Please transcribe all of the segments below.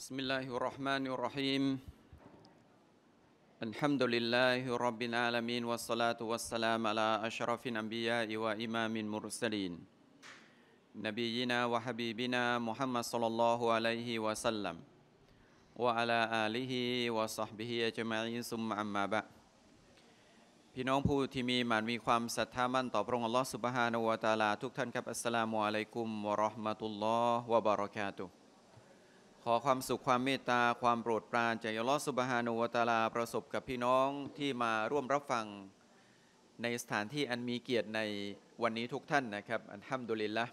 بسم الله الرحمن الرحيم الحمد لله رب العالمين والصلاة والسلام على أشرف الأنبياء وإمام المرسلين نبينا وحبيبنا محمد صلى الله عليه وسلم وعلى آله وصحبه أجمعين ثم أما بعد พี่น้องผู้ที่มีหมานมีความศรัทธามั่นต่อพระองค์อัลลอฮฺสุบฮานาวะตาลาทุกท่านครับอัสสลามุอะลัยกุมวะราะห์มะตุลลอฮ์วะบารากาตุฮ์ขอความสุขความเมตตาความโปรดปรานจากยลอสุบฮานุวตาลา ประสบกับพี่น้องที่มาร่วมรับฟังในสถานที่อันมีเกียรติในวันนี้ทุกท่านนะครับอันห้ามดุลิลละ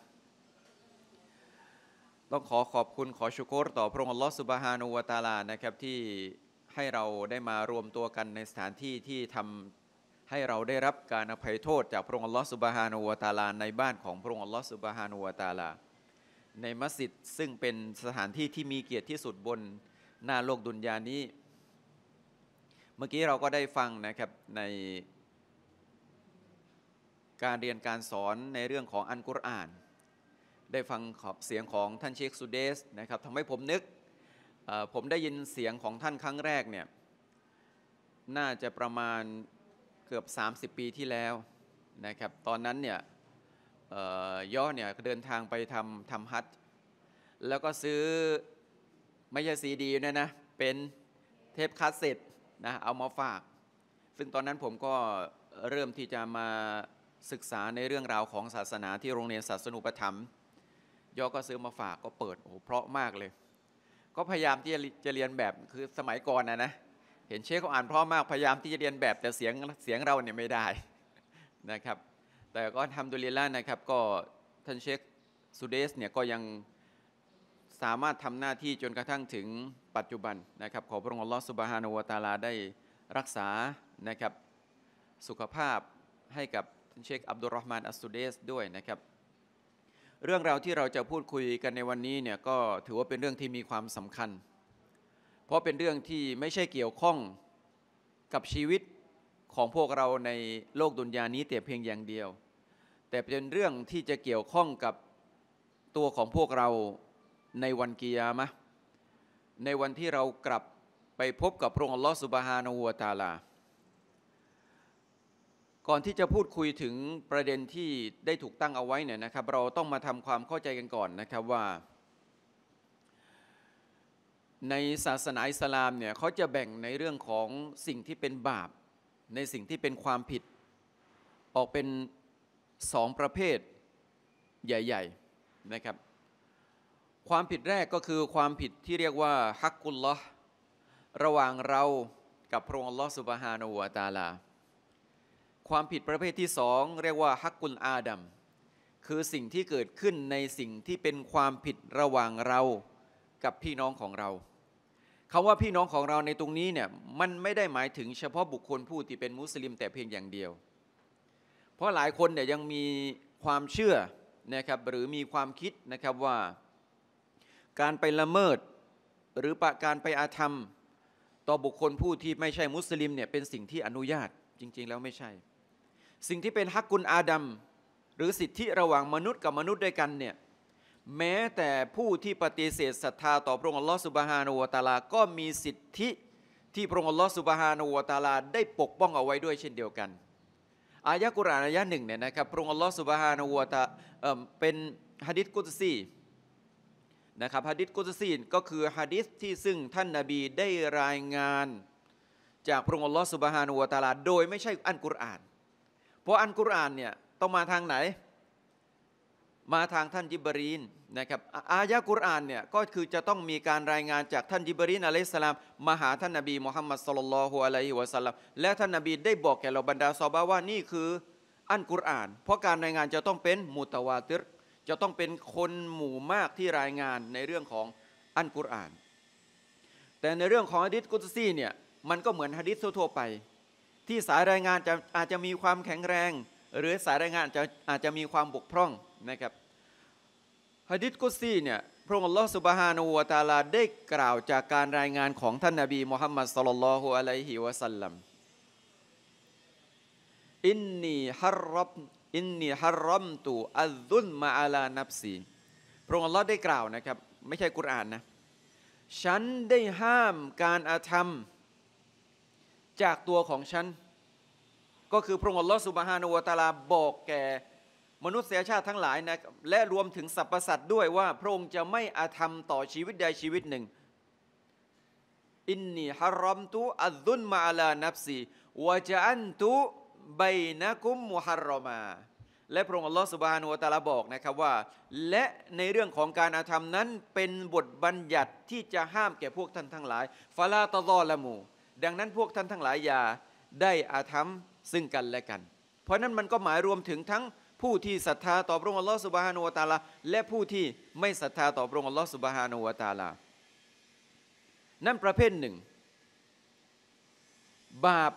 ต้องขอขอบคุณขอชุกรต่อพระองค์ลอสุบฮานุวตาลานะครับที่ให้เราได้มารวมตัวกันในสถานที่ที่ทำให้เราได้รับการอภัยโทษจากพระองค์ลอสุบฮานุวตาลาในบ้านของพระองค์ลอสุบฮานุวตาลาในมัสยิดซึ่งเป็นสถานที่ที่มีเกียรติที่สุดบนหน้าโลกดุนยานี้ เมื่อกี้เราก็ได้ฟังนะครับในการเรียนการสอนในเรื่องของอันกุรอาน ได้ฟังขอบเสียงของท่านเชคซูเดสนะครับทำให้ผมนึกผมได้ยินเสียงของท่านครั้งแรกเนี่ยน่าจะประมาณเกือบ 30 ปีที่แล้วนะครับตอนนั้นเนี่ยย่อเนี่ยเดินทางไปทำทำฮัทแล้วก็ซื้อไม่ใช่ซีดีเนี่ยนะเป็นเทปคาสเซ็ตนะเอามาฝาก ซึ่งตอนนั้นผมก็เริ่มที่จะมาศึกษาในเรื่องราวของศาสนา ที่โรงเรียนศาสนุปธรรมย่อก็ซื้อมาฝากก็เปิดโอ้เพราะมากเลย ก็พยายามที่จะเรียนแบบคือสมัยก่อนนะนะ เห็นเชฟเขาอ่านเพราะมากพยายามที่จะเรียนแบบแต่เสียงเสียงเราเนี่ยไม่ได้นะครับแต่ก็ทำดุลิล่านะครับก็ท่านเชคสุเดสเนี่ยก็ยังสามารถทำหน้าที่จนกระทั่งถึงปัจจุบันนะครับขอพระองค์อลลอสุบฮานาวตาลาได้รักษานะครับสุขภาพให้กับทนเชคอับดุลร์มานอัสตูเดสด้วยนะครับเรื่องราวที่เราจะพูดคุยกันในวันนี้เนี่ยก็ถือว่าเป็นเรื่องที่มีความสำคัญ เพราะเป็นเรื่องที่ไม่ใช่เกี่ยวข้องกับชีวิตของพวกเราในโลกดุนยานี้แต่เพียงอย่างเดียวแต่เป็นเรื่องที่จะเกี่ยวข้องกับตัวของพวกเราในวันกิยามะในวันที่เรากลับไปพบกับพระองค์ลอสุบฮานาหัวตาลา ก่อนที่จะพูดคุยถึงประเด็นที่ได้ถูกตั้งเอาไว้เนี่ยนะครับ เราต้องมาทำความเข้าใจกันก่อนนะครับว่า ในศาสนาอิสลามเนี่ยเขาจะแบ่งในเรื่องของสิ่งที่เป็นบาป ในสิ่งที่เป็นความผิดออกเป็นสองประเภทใหญ่ ๆนะครับ ความผิดแรกก็คือความผิดที่เรียกว่าฮักกุลละระหว่างเรากับพระองค์ลอสุบฮานอวตาลา ความผิดประเภทที่สองเรียกว่าฮักกุลอาดัมคือสิ่งที่เกิดขึ้นในสิ่งที่เป็นความผิดระหว่างเรากับพี่น้องของเราคำว่าพี่น้องของเราในตรงนี้เนี่ยมันไม่ได้หมายถึงเฉพาะบุคคลผู้ที่เป็นมุสลิมแต่เพียงอย่างเดียวเพราะหลายคนเนี่ยยังมีความเชื่อนะครับหรือมีความคิดนะครับว่า การไปละเมิด หรือประการไปอาธรรม ต่อบุคคลผู้ที่ไม่ใช่มุสลิมเนี่ยเป็นสิ่งที่อนุญาตจริงๆ แล้วไม่ใช่ สิ่งที่เป็นฮักกุลอาดัมหรือสิทธิระหว่างมนุษย์กับมนุษย์ด้วยกันเนี่ยแม้แต่ผู้ที่ปฏิเสธศรัทธาต่อพระองค์อัลลอฮฺสุบฮานุวตาลาก็มีสิทธิที่พระองค์อัลลอฮฺสุบฮานุวตาลาได้ปกป้องเอาไว้ด้วยเช่นเดียวกันอายะกุรานอายะหนึ่งเนี่ยนะครับ พระองค์อัลลอฮฺสุบฮานะวะตะเป็นฮะดิษกุตซีนะครับฮะดิษกุตซีก็คือฮะดิษที่ซึ่งท่านนาบีได้รายงานจากพระองค์อัลลอฮฺสุบฮานะวะตะลาโดยไม่ใช่อันกุรอาน เพราะอันกุรอานเนี่ยต้องมาทางไหนมาทางท่านยิบรีนนะครับอายะกุรอานเนี่ยก็คือจะต้องมีการรายงานจากท่านยิบรีนอะลัยสลามมาหาท่านนบีมุฮัมมัดสุลลัลฮุอะลัยฮิวะสัลลัมและท่านนบีได้บอกแก่เราบรรดาซอบาว่า นี่คืออันกุรอาน เพราะการรายงานจะต้องเป็นมุตวาติรจะต้องเป็นคนหมู่มากที่รายงานในเรื่องของอันกุรอาน แต่ในเรื่องของฮะดิษกุตซีเนี่ยมันก็เหมือนฮะดิษทั่วไป ที่สายรายงานจะอาจจะมีความแข็งแรง หรือสายรายงานจะอาจจะมีความบกพร่องนะครับฮะดิษกุซีเนี่ย พระองค์อัลลอฮฺสุบฮานูวะตาลาได้กล่าวจากการรายงานของท่านนาบีมุฮัมมัดสลลัลฮุอะลัยฮิวะสัลลัมอินนีฮารับอินนีฮารัมตูอัลดุลมาอาลานับซีพระองค์อัลลอฮ์ได้กล่าวนะครับไม่ใช่กุรอานนะฉันได้ห้ามการอาธรรม จากตัวของฉันก็คือพระองค์อัลลอฮ์สุบฮานูวะตาลาบอกแก่มนุษยชาติทั้งหลายนะและรวมถึงสรรพสัตว์ด้วยว่า พระองค์จะไม่อาธรรมต่อชีวิตใดชีวิตหนึ่ง อินนีฮารอมตุอัลุนมาลานับซีวะจะอันตุไบนะกุมมุฮัรรอมาและพระองค์อัลลอฮฺสุบฮานุวะตาลาบอกนะครับว่า และในเรื่องของการอาธรรมนั้นเป็นบทบัญญัติที่จะห้ามแก่พวกท่านทั้งหลายฟาลาตะลอละมู ดังนั้นพวกท่านทั้งหลายอย่าได้อาธรรมซึ่งกันและกัน เพราะนั้นมันก็หมายรวมถึงทั้งผู้ที่ศรัทธาต่อพระองค์อัลลอฮฺสุบฮานุวตาลาและผู้ที่ไม่ศรัทธาต่อพระองค์อัลลอฮฺสุบฮานุวตาลานั่นประเภทหนึ่ง บาป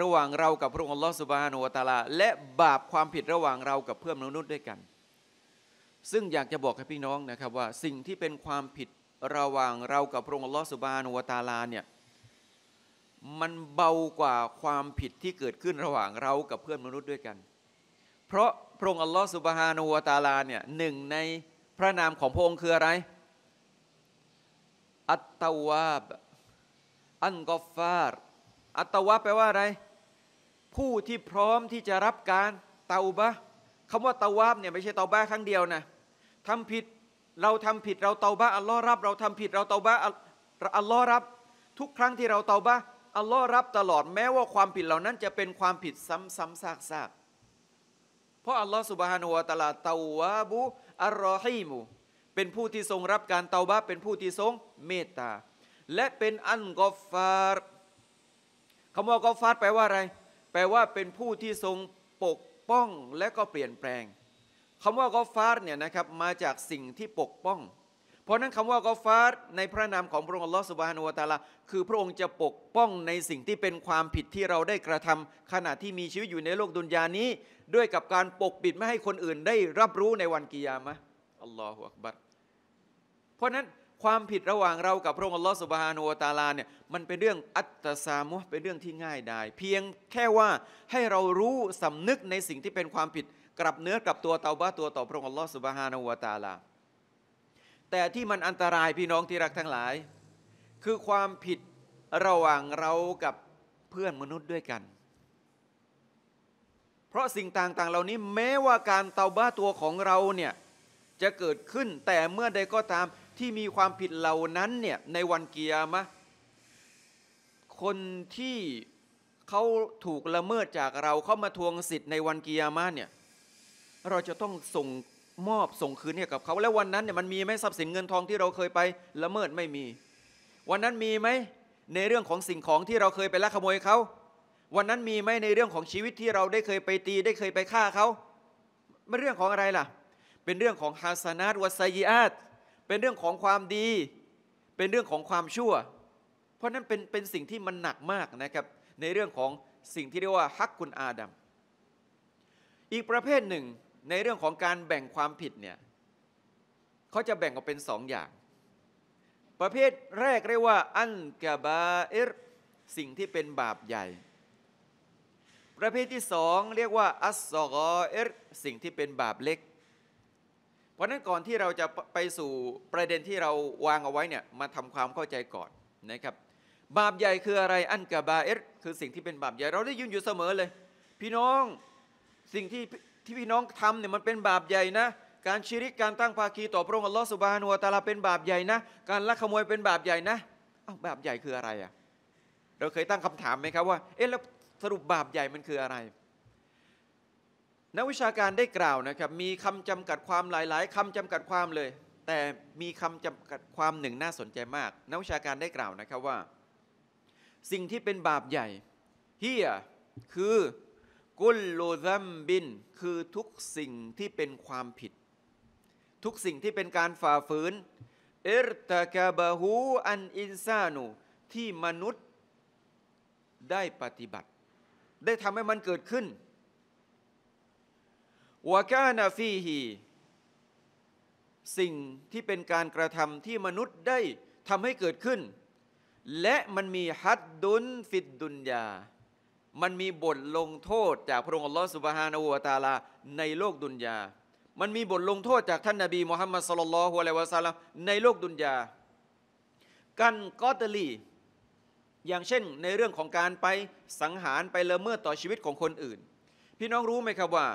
ระหว่างเรากับพระองค์อัลลอฮฺสุบฮานุวตาลาและบาปความผิดระหว่างเรากับเพื่อนมนุษย์ด้วยกัน ซึ่งอยากจะบอกให้พี่น้องนะครับว่าสิ่งที่เป็นความผิดระหว่างเรากับพระองค์อัลลอฮฺสุบฮานุวตาลาเนี่ยมันเบากว่าความผิดที่เกิดขึ้นระหว่างเรากับเพื่อนมนุษย์ด้วยกันเพราะพระองค์อัลลอฮฺสุบฮานูวตาลาเนี่ยหนึ่งในพระนามของพระองค์คืออะไรอัตตาวาบอันกอฟาร์อัตตาวาแปลว่าอะไร ผู้ที่พร้อมที่จะรับการเตาบะคำว่าเตาวาบเนี่ยไม่ใช่เตาบะครั้งเดียวนะทำผิดเราทำผิดเราเตาบะอัลลอฮ์รับเราทำผิดเราเตาบะอัลลอฮ์รับทุกครั้งที่เราเตาบะอัลลอฮ์รับตลอด แม้ว่าความผิดเหล่านั้นจะเป็นความผิดซ้ำๆซากๆเพราะอัลลอฮ์สุบฮานุวะตะลาเตาวาบุอัลรอฮีมูเป็นผู้ที่ทรงรับการเตาบาเป็นผู้ที่ทรงเมตตาและเป็นอันกอฟาร์คำว่ากอฟาร์แปลว่าอะไร แปลว่าเป็นผู้ที่ทรงปกป้อง และก็เปลี่ยนแปลงคำว่ากอฟาร์เนี่ยนะครับมาจากสิ่งที่ปกป้อง เพราะนั้นคำว่ากอฟาร์ในพระนามของพระองค์อัลลอฮฺสุบฮานุวะตาลาคือพระองค์จะปกป้อง ในสิ่งที่เป็นความผิดที่เราได้กระทำ ขณะที่มีชีวิตอยู่ในโลกดุนยานี้ด้วยกับการปกปิดไม่ให้คนอื่นได้รับรู้ในวันกิยามะอัลลอฮฺอักบัรเพราะนั้นความผิดระหว่างเรากับพระองค์อัลลอฮฺสุบฮานูตาลาเนี่ยมันเป็นเรื่องอัตสามุเป็นเรื่องที่ง่ายดายเพียงแค่ว่าให้เรารู้สำนึกในสิ่งที่เป็นความผิดกลับเนื้อกลับตัวเตาบ้าตัว ต่อพระองค์อัลลอฮฺสุบฮานูตาลา แต่ที่มันอันตรายพี่น้องที่รักทั้งหลาย คือความผิดระหว่างเรากับเพื่อนมนุษย์ด้วยกันเพราะสิ่งต่างๆ เหล่านี้แม้ว่าการเตาบ้าตัวของเราเนี่ยจะเกิดขึ้น แต่เมื่อใดก็ตามที่มีความผิดเหล่านั้นเนี่ยในวันเกียร์มะคนที่เขาถูกละเมิดจากเราเขามาทวงสิทธิ์ในวันเกียร์มาเนี่ยเราจะต้องส่งมอบส่งคืนเนี่ยกับเขาแล้ววันนั้นเนี่ยมันมีไหมทรัพย์สินเงินทองที่เราเคยไป ละเมิดไม่มี วันนั้นมีไหมในเรื่องของสิ่งของที่เราเคยไปลักขโมยเขาวันนั้นมีไหมในเรื่องของชีวิตที่เราได้เคยไปตีได้เคยไปฆ่าเขาม่นเรื่องของอะไรล่ะ เป็นเรื่องของฮาสนาตวัสยีอาตเป็นเรื่องของความดี เป็นเรื่องของความชั่ว เพราะนั้นเป็นเป็นสิ่งที่มันหนักมากนะครับในเรื่องของสิ่งที่เรียกว่าฮักกุลอาดัมอีกประเภทหนึ่ง ในเรื่องของการแบ่งความผิดเนี่ยเขาจะแบ่งออกเป็นสองอย่าง ประเภทแรกเรียกว่าอันกะบาเอรสิ่งที่เป็นบาปใหญ่ประเภทที่สองเรียกว่าอัสซอกอเอสิ่งที่เป็นบาปเล็ก เพราะนั้นก่อนที่เราจะไปสู่ประเด็นที่เราวางเอาไว้เนี่ยมาทำความเข้าใจก่อนนะครับ บาปใหญ่คืออะไร อันกับบาเอคือสิ่งที่เป็นบาปใหญ่ เราได้ยินอยู่เสมอเลย พี่น้องสิ่งที่ที่พี่น้องทำเนี่ยมันเป็นบาปใหญ่นะการชิริกการตั้งภาคีต่อพระองค์อัลลอฮฺสุบฮานุวะตาลาเป็นบาปใหญ่นะการลักขโมยเป็นบาปใหญ่นะอบาปใหญ่คืออะไรอะ่ะเราเคยตั้งคำถามไหมครับว่าเอ๊ะแล้วสรุปบาปใหญ่มันคืออะไร นักวิชาการได้กล่าวนะครับมีคำจำกัดความหลาย ๆคำจำกัดความเลย แต่มีคำจำกัดความหนึ่งน่าสนใจมากนักวิชาการได้กล่าวนะครับว่า สิ่งที่เป็นบาปใหญ่เฮียคือกุลโลซัมบิน คือทุกสิ่งที่เป็นความผิด ทุกสิ่งที่เป็นการฝ่าฝืนเอิรตะกาบะฮูอันอินซานูที่มนุษย์ได้ปฏิบัติได้ทำให้มันเกิดขึ้นวากานาฟีฮีสิ่งที่เป็นการกระทำที่มนุษย์ได้ทำให้เกิดขึ้น และมันมีฮัดดุนฟิดดุนยา มันมีบทลงโทษจากพระองค์อัลลอฮฺสุบฮานาอูตาลาในโลกดุนยา มันมีบทลงโทษจากท่านนาบีมุฮัมมัดสลลัลฮุอะลัยวะซัลลัมในโลกดุนยากันกอตลีอย่างเช่นในเรื่องของการไปสังหารไปละเมิดต่อชีวิตของคนอื่น พี่น้องรู้ไหมครับว่า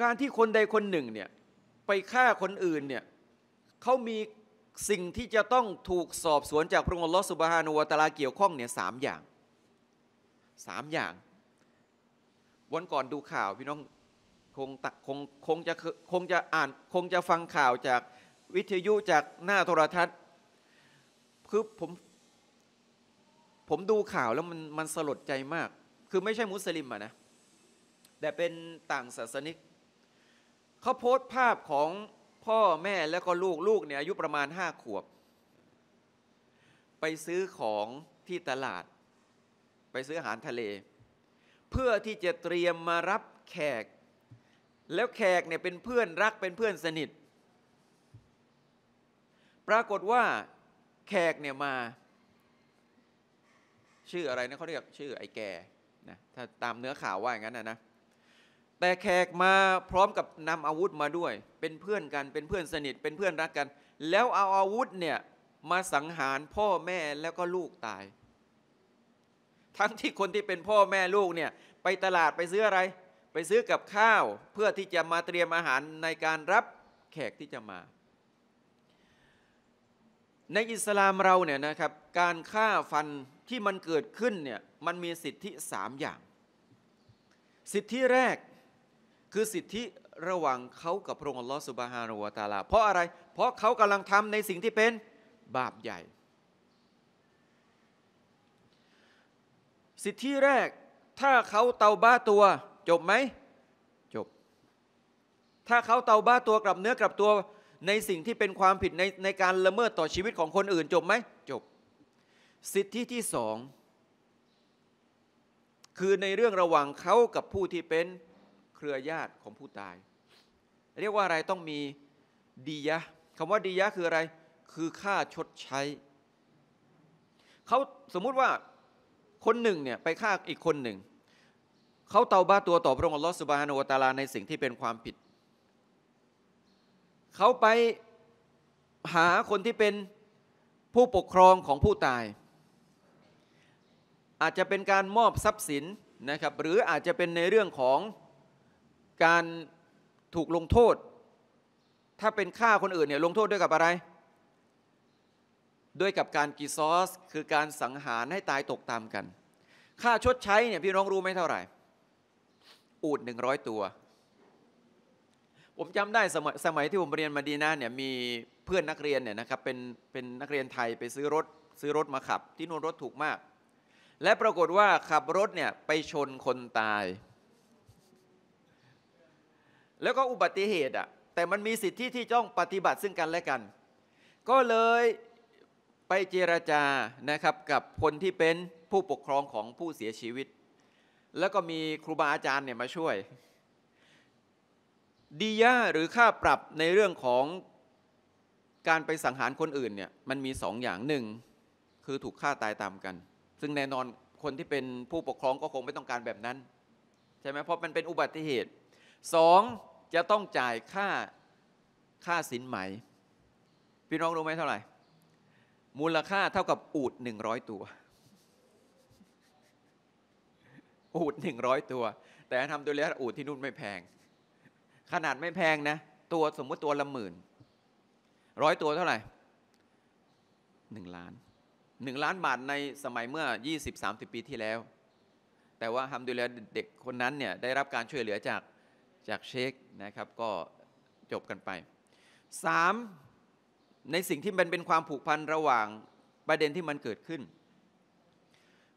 การที่คนใดคนหนึ่งเนี่ยไปฆ่าคนอื่นเนี่ยเขามีสิ่งที่จะต้องถูกสอบสวนจากพระองค์ลอสุบฮานุวตาลาเกี่ยวข้องเนี่ยสามอย่างสามอย่างวันก่อนดูข่าว พี่น้องคงตักคงคงจะคงจะอ่านคงจะฟังข่าวจากวิทยุจากหน้าโทรทัศน์คือผมผมดูข่าวแล้วมันมันสลดใจมาก คือไม่ใช่มุสลิมอะนะ แต่เป็นต่างศาสนิกเขาโพสต์ภาพของพ่อแม่แล้วก็ลูกลูกเนี่ยอายุประมาณห้าขวบ ไปซื้อของที่ตลาด ไปซื้ออาหารทะเล เพื่อที่จะเตรียมมารับแขก แล้วแขกเนี่ยเป็นเพื่อนรักเป็นเพื่อนสนิท ปรากฏว่าแขกเนี่ยมาชื่ออะไรนะเขาเรียกชื่อไอ้แก่นะถ้าตามเนื้อข่าวว่าอย่างนั้นนะนะแต่แขกมาพร้อมกับนำอาวุธมาด้วย เป็นเพื่อนกัน เป็นเพื่อนสนิท เป็นเพื่อนรักกัน แล้วเอาอาวุธเนี่ยมาสังหารพ่อแม่แล้วก็ลูกตาย ทั้งที่คนที่เป็นพ่อแม่ลูกเนี่ยไปตลาดไปซื้ออะไร ไปซื้อกับข้าวเพื่อที่จะมาเตรียมอาหารในการรับแขกที่จะมาในอิสลามเราเนี่ยนะครับการฆ่าฟันที่มันเกิดขึ้นเนี่ยมันมีสิทธิสามอย่าง สิทธิแรกคือสิทธิระหว่างเขากับพระองค์อัลลอฮฺสุบฮานุวาตาลาเพราะอะไรเพราะเขากำลังทำในสิ่งที่เป็นบาปใหญ่ สิทธิแรกถ้าเขาเตาบ้าตัว จบไหมจบ ถ้าเขาเตาบ้าตัวกลับเนื้อกลับตัวในสิ่งที่เป็นความผิดในในการละเมิดต่อชีวิตของคนอื่นจบไหมจบ สิทธิที่สองคือในเรื่องระหว่างเขากับผู้ที่เป็นเครือญาติของผู้ตาย เรียกว่าอะไรต้องมีดียะคำว่าดียะคืออะไรคือค่าชดใช้เขาสมมุติว่าคนหนึ่งเนี่ยไปฆ่าอีกคนหนึ่งเขาเตาบ้าตัวต่อพระองค์ลอสุบฮานอวตาลาในสิ่งที่เป็นความผิดเขาไปหาคนที่เป็นผู้ปกครองของผู้ตาย อาจจะเป็นการมอบทรัพย์สินนะครับหรืออาจจะเป็นในเรื่องของการถูกลงโทษ ถ้าเป็นฆ่าคนอื่นเนี่ยลงโทษด้วยกับอะไร ด้วยกับการกีซอสคือการสังหารให้ตายตกตามกัน ค่าชดใช้เนี่ยพี่น้องรู้ไหมเท่าไหร่ อูดหนึ่งร้อยตัวผมจำได้สมัยสมัยที่ผมเรียนมาดีนาเนี่ยมีเพื่อนนักเรียนเนี่ยนะครับเป็นเป็นนักเรียนไทยไปซื้อรถซื้อรถมาขับ ที่นู่นรถถูกมาก และปรากฏว่าขับรถเนี่ยไปชนคนตาย แล้วก็อุบัติเหตุอ่ะแต่มันมีสิทธิที่ต้องปฏิบัติซึ่งกันและกัน ก็เลยไปเจรจานะครับกับคนที่เป็นผู้ปกครองของผู้เสียชีวิต แล้วก็มีครูบาอาจารย์เนี่ยมาช่วยดียะหรือค่าปรับในเรื่องของการไปสังหารคนอื่นเนี่ย มันมีสองอย่างหนึ่งคือถูกฆ่าตายตามกัน ซึ่งแน่นอนคนที่เป็นผู้ปกครองก็คงไม่ต้องการแบบนั้นใช่ไหมเพราะมันเป็นอุบัติเหตุสองจะต้องจ่ายค่าค่าสินไหมพี่น้องรู้ไหมเท่าไหร่ มูลค่าเท่ากับอูดหนึ่งร้อยตัว อูดหนึ่งร้อยตัว แต่ทำโดยเลี้ยอูดที่นู่นไม่แพงขนาดไม่แพงนะตัวสมมติตัวละหมื่นร้อยตัวเท่าไหร่หนึ่งล้านหนึ่งล้านบาทในสมัยเมื่อยี่สสิบามสิบปีที่แล้ว แต่ว่าทำดูแลเด็กคนนั้นเนี่ยได้รับการช่วยเหลือจากจากเชคนะครับ ก็จบกันไปสามในสิ่งที่มันเป็นความผูกพันระหว่างประเด็นที่มันเกิดขึ้น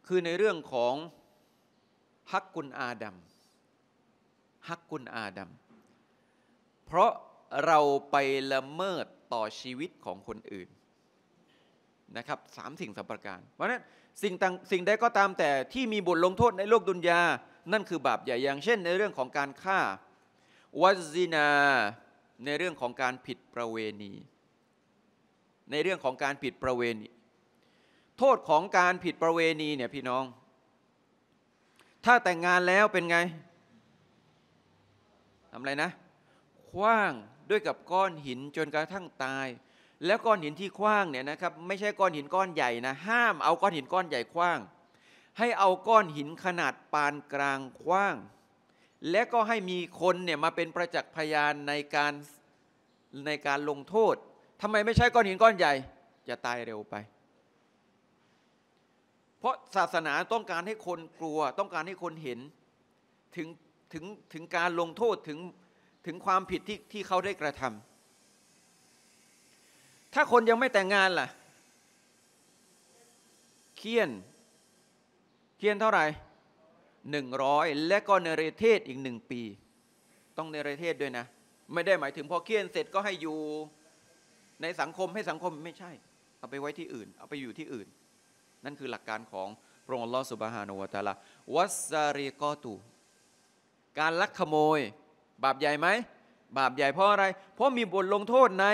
คือในเรื่องของฮักกุลอาดัมฮักกุลอาดัมเพราะเราไปละเมิดต่อชีวิตของคนอื่นนะครับสามสิ่งสัมประการ เพราะนั้นสิ่งต่างสิ่งใดก็ตามแต่ที่มีบทลงโทษในโลกดุนยานั่นคือบาปใหญ่อย่าง เช่น ในเรื่องของการฆ่าวัจินา ในเรื่องของการผิดประเวณี ในเรื่องของการผิดประเวณีโทษของการผิดประเวณีเนี่ยพี่น้อง ถ้าแต่งงานแล้วเป็นไงทำอะไรนะคว้างด้วยกับก้อนหินจนกระทั่งตาย แล้วก้อนหินที่คว้างเนี่ยนะครับไม่ใช่ก้อนหินก้อนใหญ่นะ ห้ามเอาก้อนหินก้อนใหญ่คว้าง ให้เอาก้อนหินขนาดปานกลางคว้าง และก็ให้มีคนเนี่ยมาเป็นประจักษ์พยานในการในการลงโทษทำไมไม่ใช่ก้อนหินก้อนใหญ่จะตายเร็วไป เพราะศาสนาต้องการให้คนกลัวต้องการให้คนเห็นถึงถึงถึงการลงโทษถึงถึงความผิดที่ที่เขาได้กระทำถ้าคนยังไม่แต่งงานล่ะเคียนเคียนเท่าไหร่หนึ่งร้อยและก็เนรเทศอีกหนึ่งปี ต้องเนรเทศด้วยนะ ไม่ได้หมายถึงพอเคียนเสร็จก็ให้อยู่ในสังคมให้สังคมไม่ใช่ เอาไปไว้ที่อื่น เอาไปอยู่ที่อื่น นั่นคือหลักการของพระองค์ลอสุบฮานุวะตาลาวัสซาริกอตุการลักขโมยบาปใหญ่ไหมบาปใหญ่เพราะอะไร เพราะมีบทลงโทษใน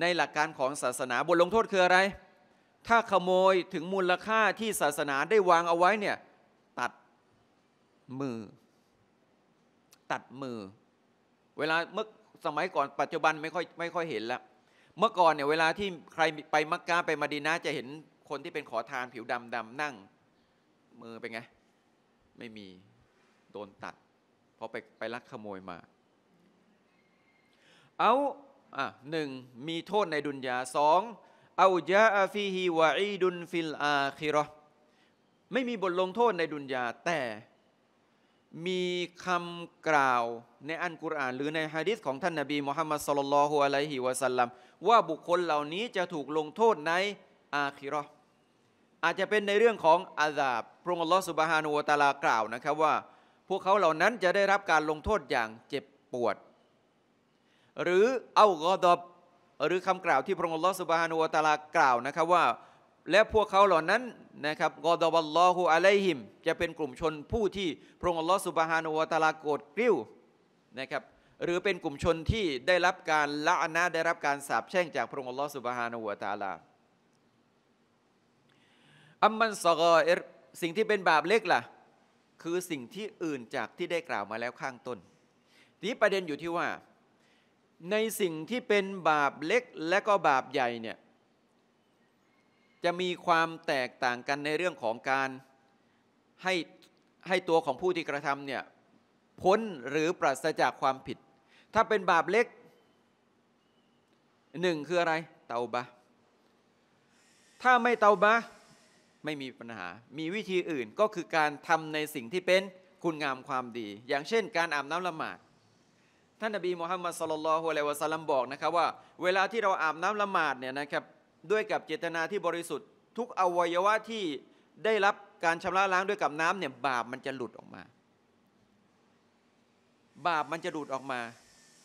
ในหลักการของศาสนา บทลงโทษคืออะไร ถ้าขโมยถึงมูลค่าที่ศาสนาได้วางเอาไว้เนี่ย ตัดมือ ตัดมือ เวลาเมื่อสมัยก่อนปัจจุบันไม่ค่อยไม่ค่อยเห็นแล้ว เมื่อก่อนเนี่ยเวลาที่ใครไปมักกะไปมาดีนาจะเห็นคนที่เป็นขอทาน ผิวดำดำนั่ง มือเป็นไง ไม่มีโดนตัดเขาไปไปลักขโมยมา เอาอ่ะหนึ่ง มีโทษในดุนยาสองเอายะอาฟีฮีวาอีดุนฟิลอาคิรอไม่มีบทลงโทษในดุนยา แต่ มีคำกล่าวในอันกุรอาน หรือในฮะดิษของท่านนาบีมุฮัมมัดสลลัลฮุอะลัยฮิวะสัลลัมว่าบุคคลเหล่านี้จะถูกลงโทษในอาคิรออาจจะเป็นในเรื่องของอาซาบ พระองค์อัลลอฮฺสุบฮานูตะลากล่าวนะครับว่าวกเขาเหล่านั้นจะได้รับการลงโทษอย่างเจ็บปวด หรือเอากอดอบหรือคำกล่าวที่พระองค์ลอสุบฮานุวตาลากล่าวนะครับว่า และพวกเขาเหล่านั้นนะครับกอดบัลลอฮุอะลัยฮิม จะเป็นกลุ่มชนผู้ที่พระองค์ลอสุบฮานุวตาลาโกรธกริ้วนะครับหรือเป็นกลุ่มชนที่ได้รับการละอนาได้รับการสาปแช่งจากพระองค์ลอสุบฮานุวตาลาอัมมันสกอเอสิ่งที่เป็นบาปเล็กล่ะคือสิ่งที่อื่นจากที่ได้กล่าวมาแล้วข้างต้นทีประเด็นอยู่ที่ว่า ในสิ่งที่เป็นบาปเล็กและก็บาปใหญ่เนี่ยจะมีความแตกต่างกันในเรื่องของการให้ให้ตัวของผู้ที่กระทำเนี่ยพ้นหรือปราศจากความผิด ถ้าเป็นบาปเล็กหนึ่งคืออะไร เตาบะถ้าไม่เตาบะไม่มีปัญหา มีวิธีอื่นก็คือการทำในสิ่งที่เป็นคุณงามความดี อย่างเช่น การอาบน้ำละหมาด ท่านนบีมุฮัมมัดสุลลัลฮุอะลัยวะสัลลัมบอกนะครับว่า เวลาที่เราอาบน้ำละหมาดเนี่ยนะครับด้วยกับเจตนาที่บริสุทธิ์ ทุกอวัยวะที่ได้รับการชำระล้างด้วยกับน้ำเนี่ยบาปมันจะหลุดออกมา บาปมันจะหลุดออกมา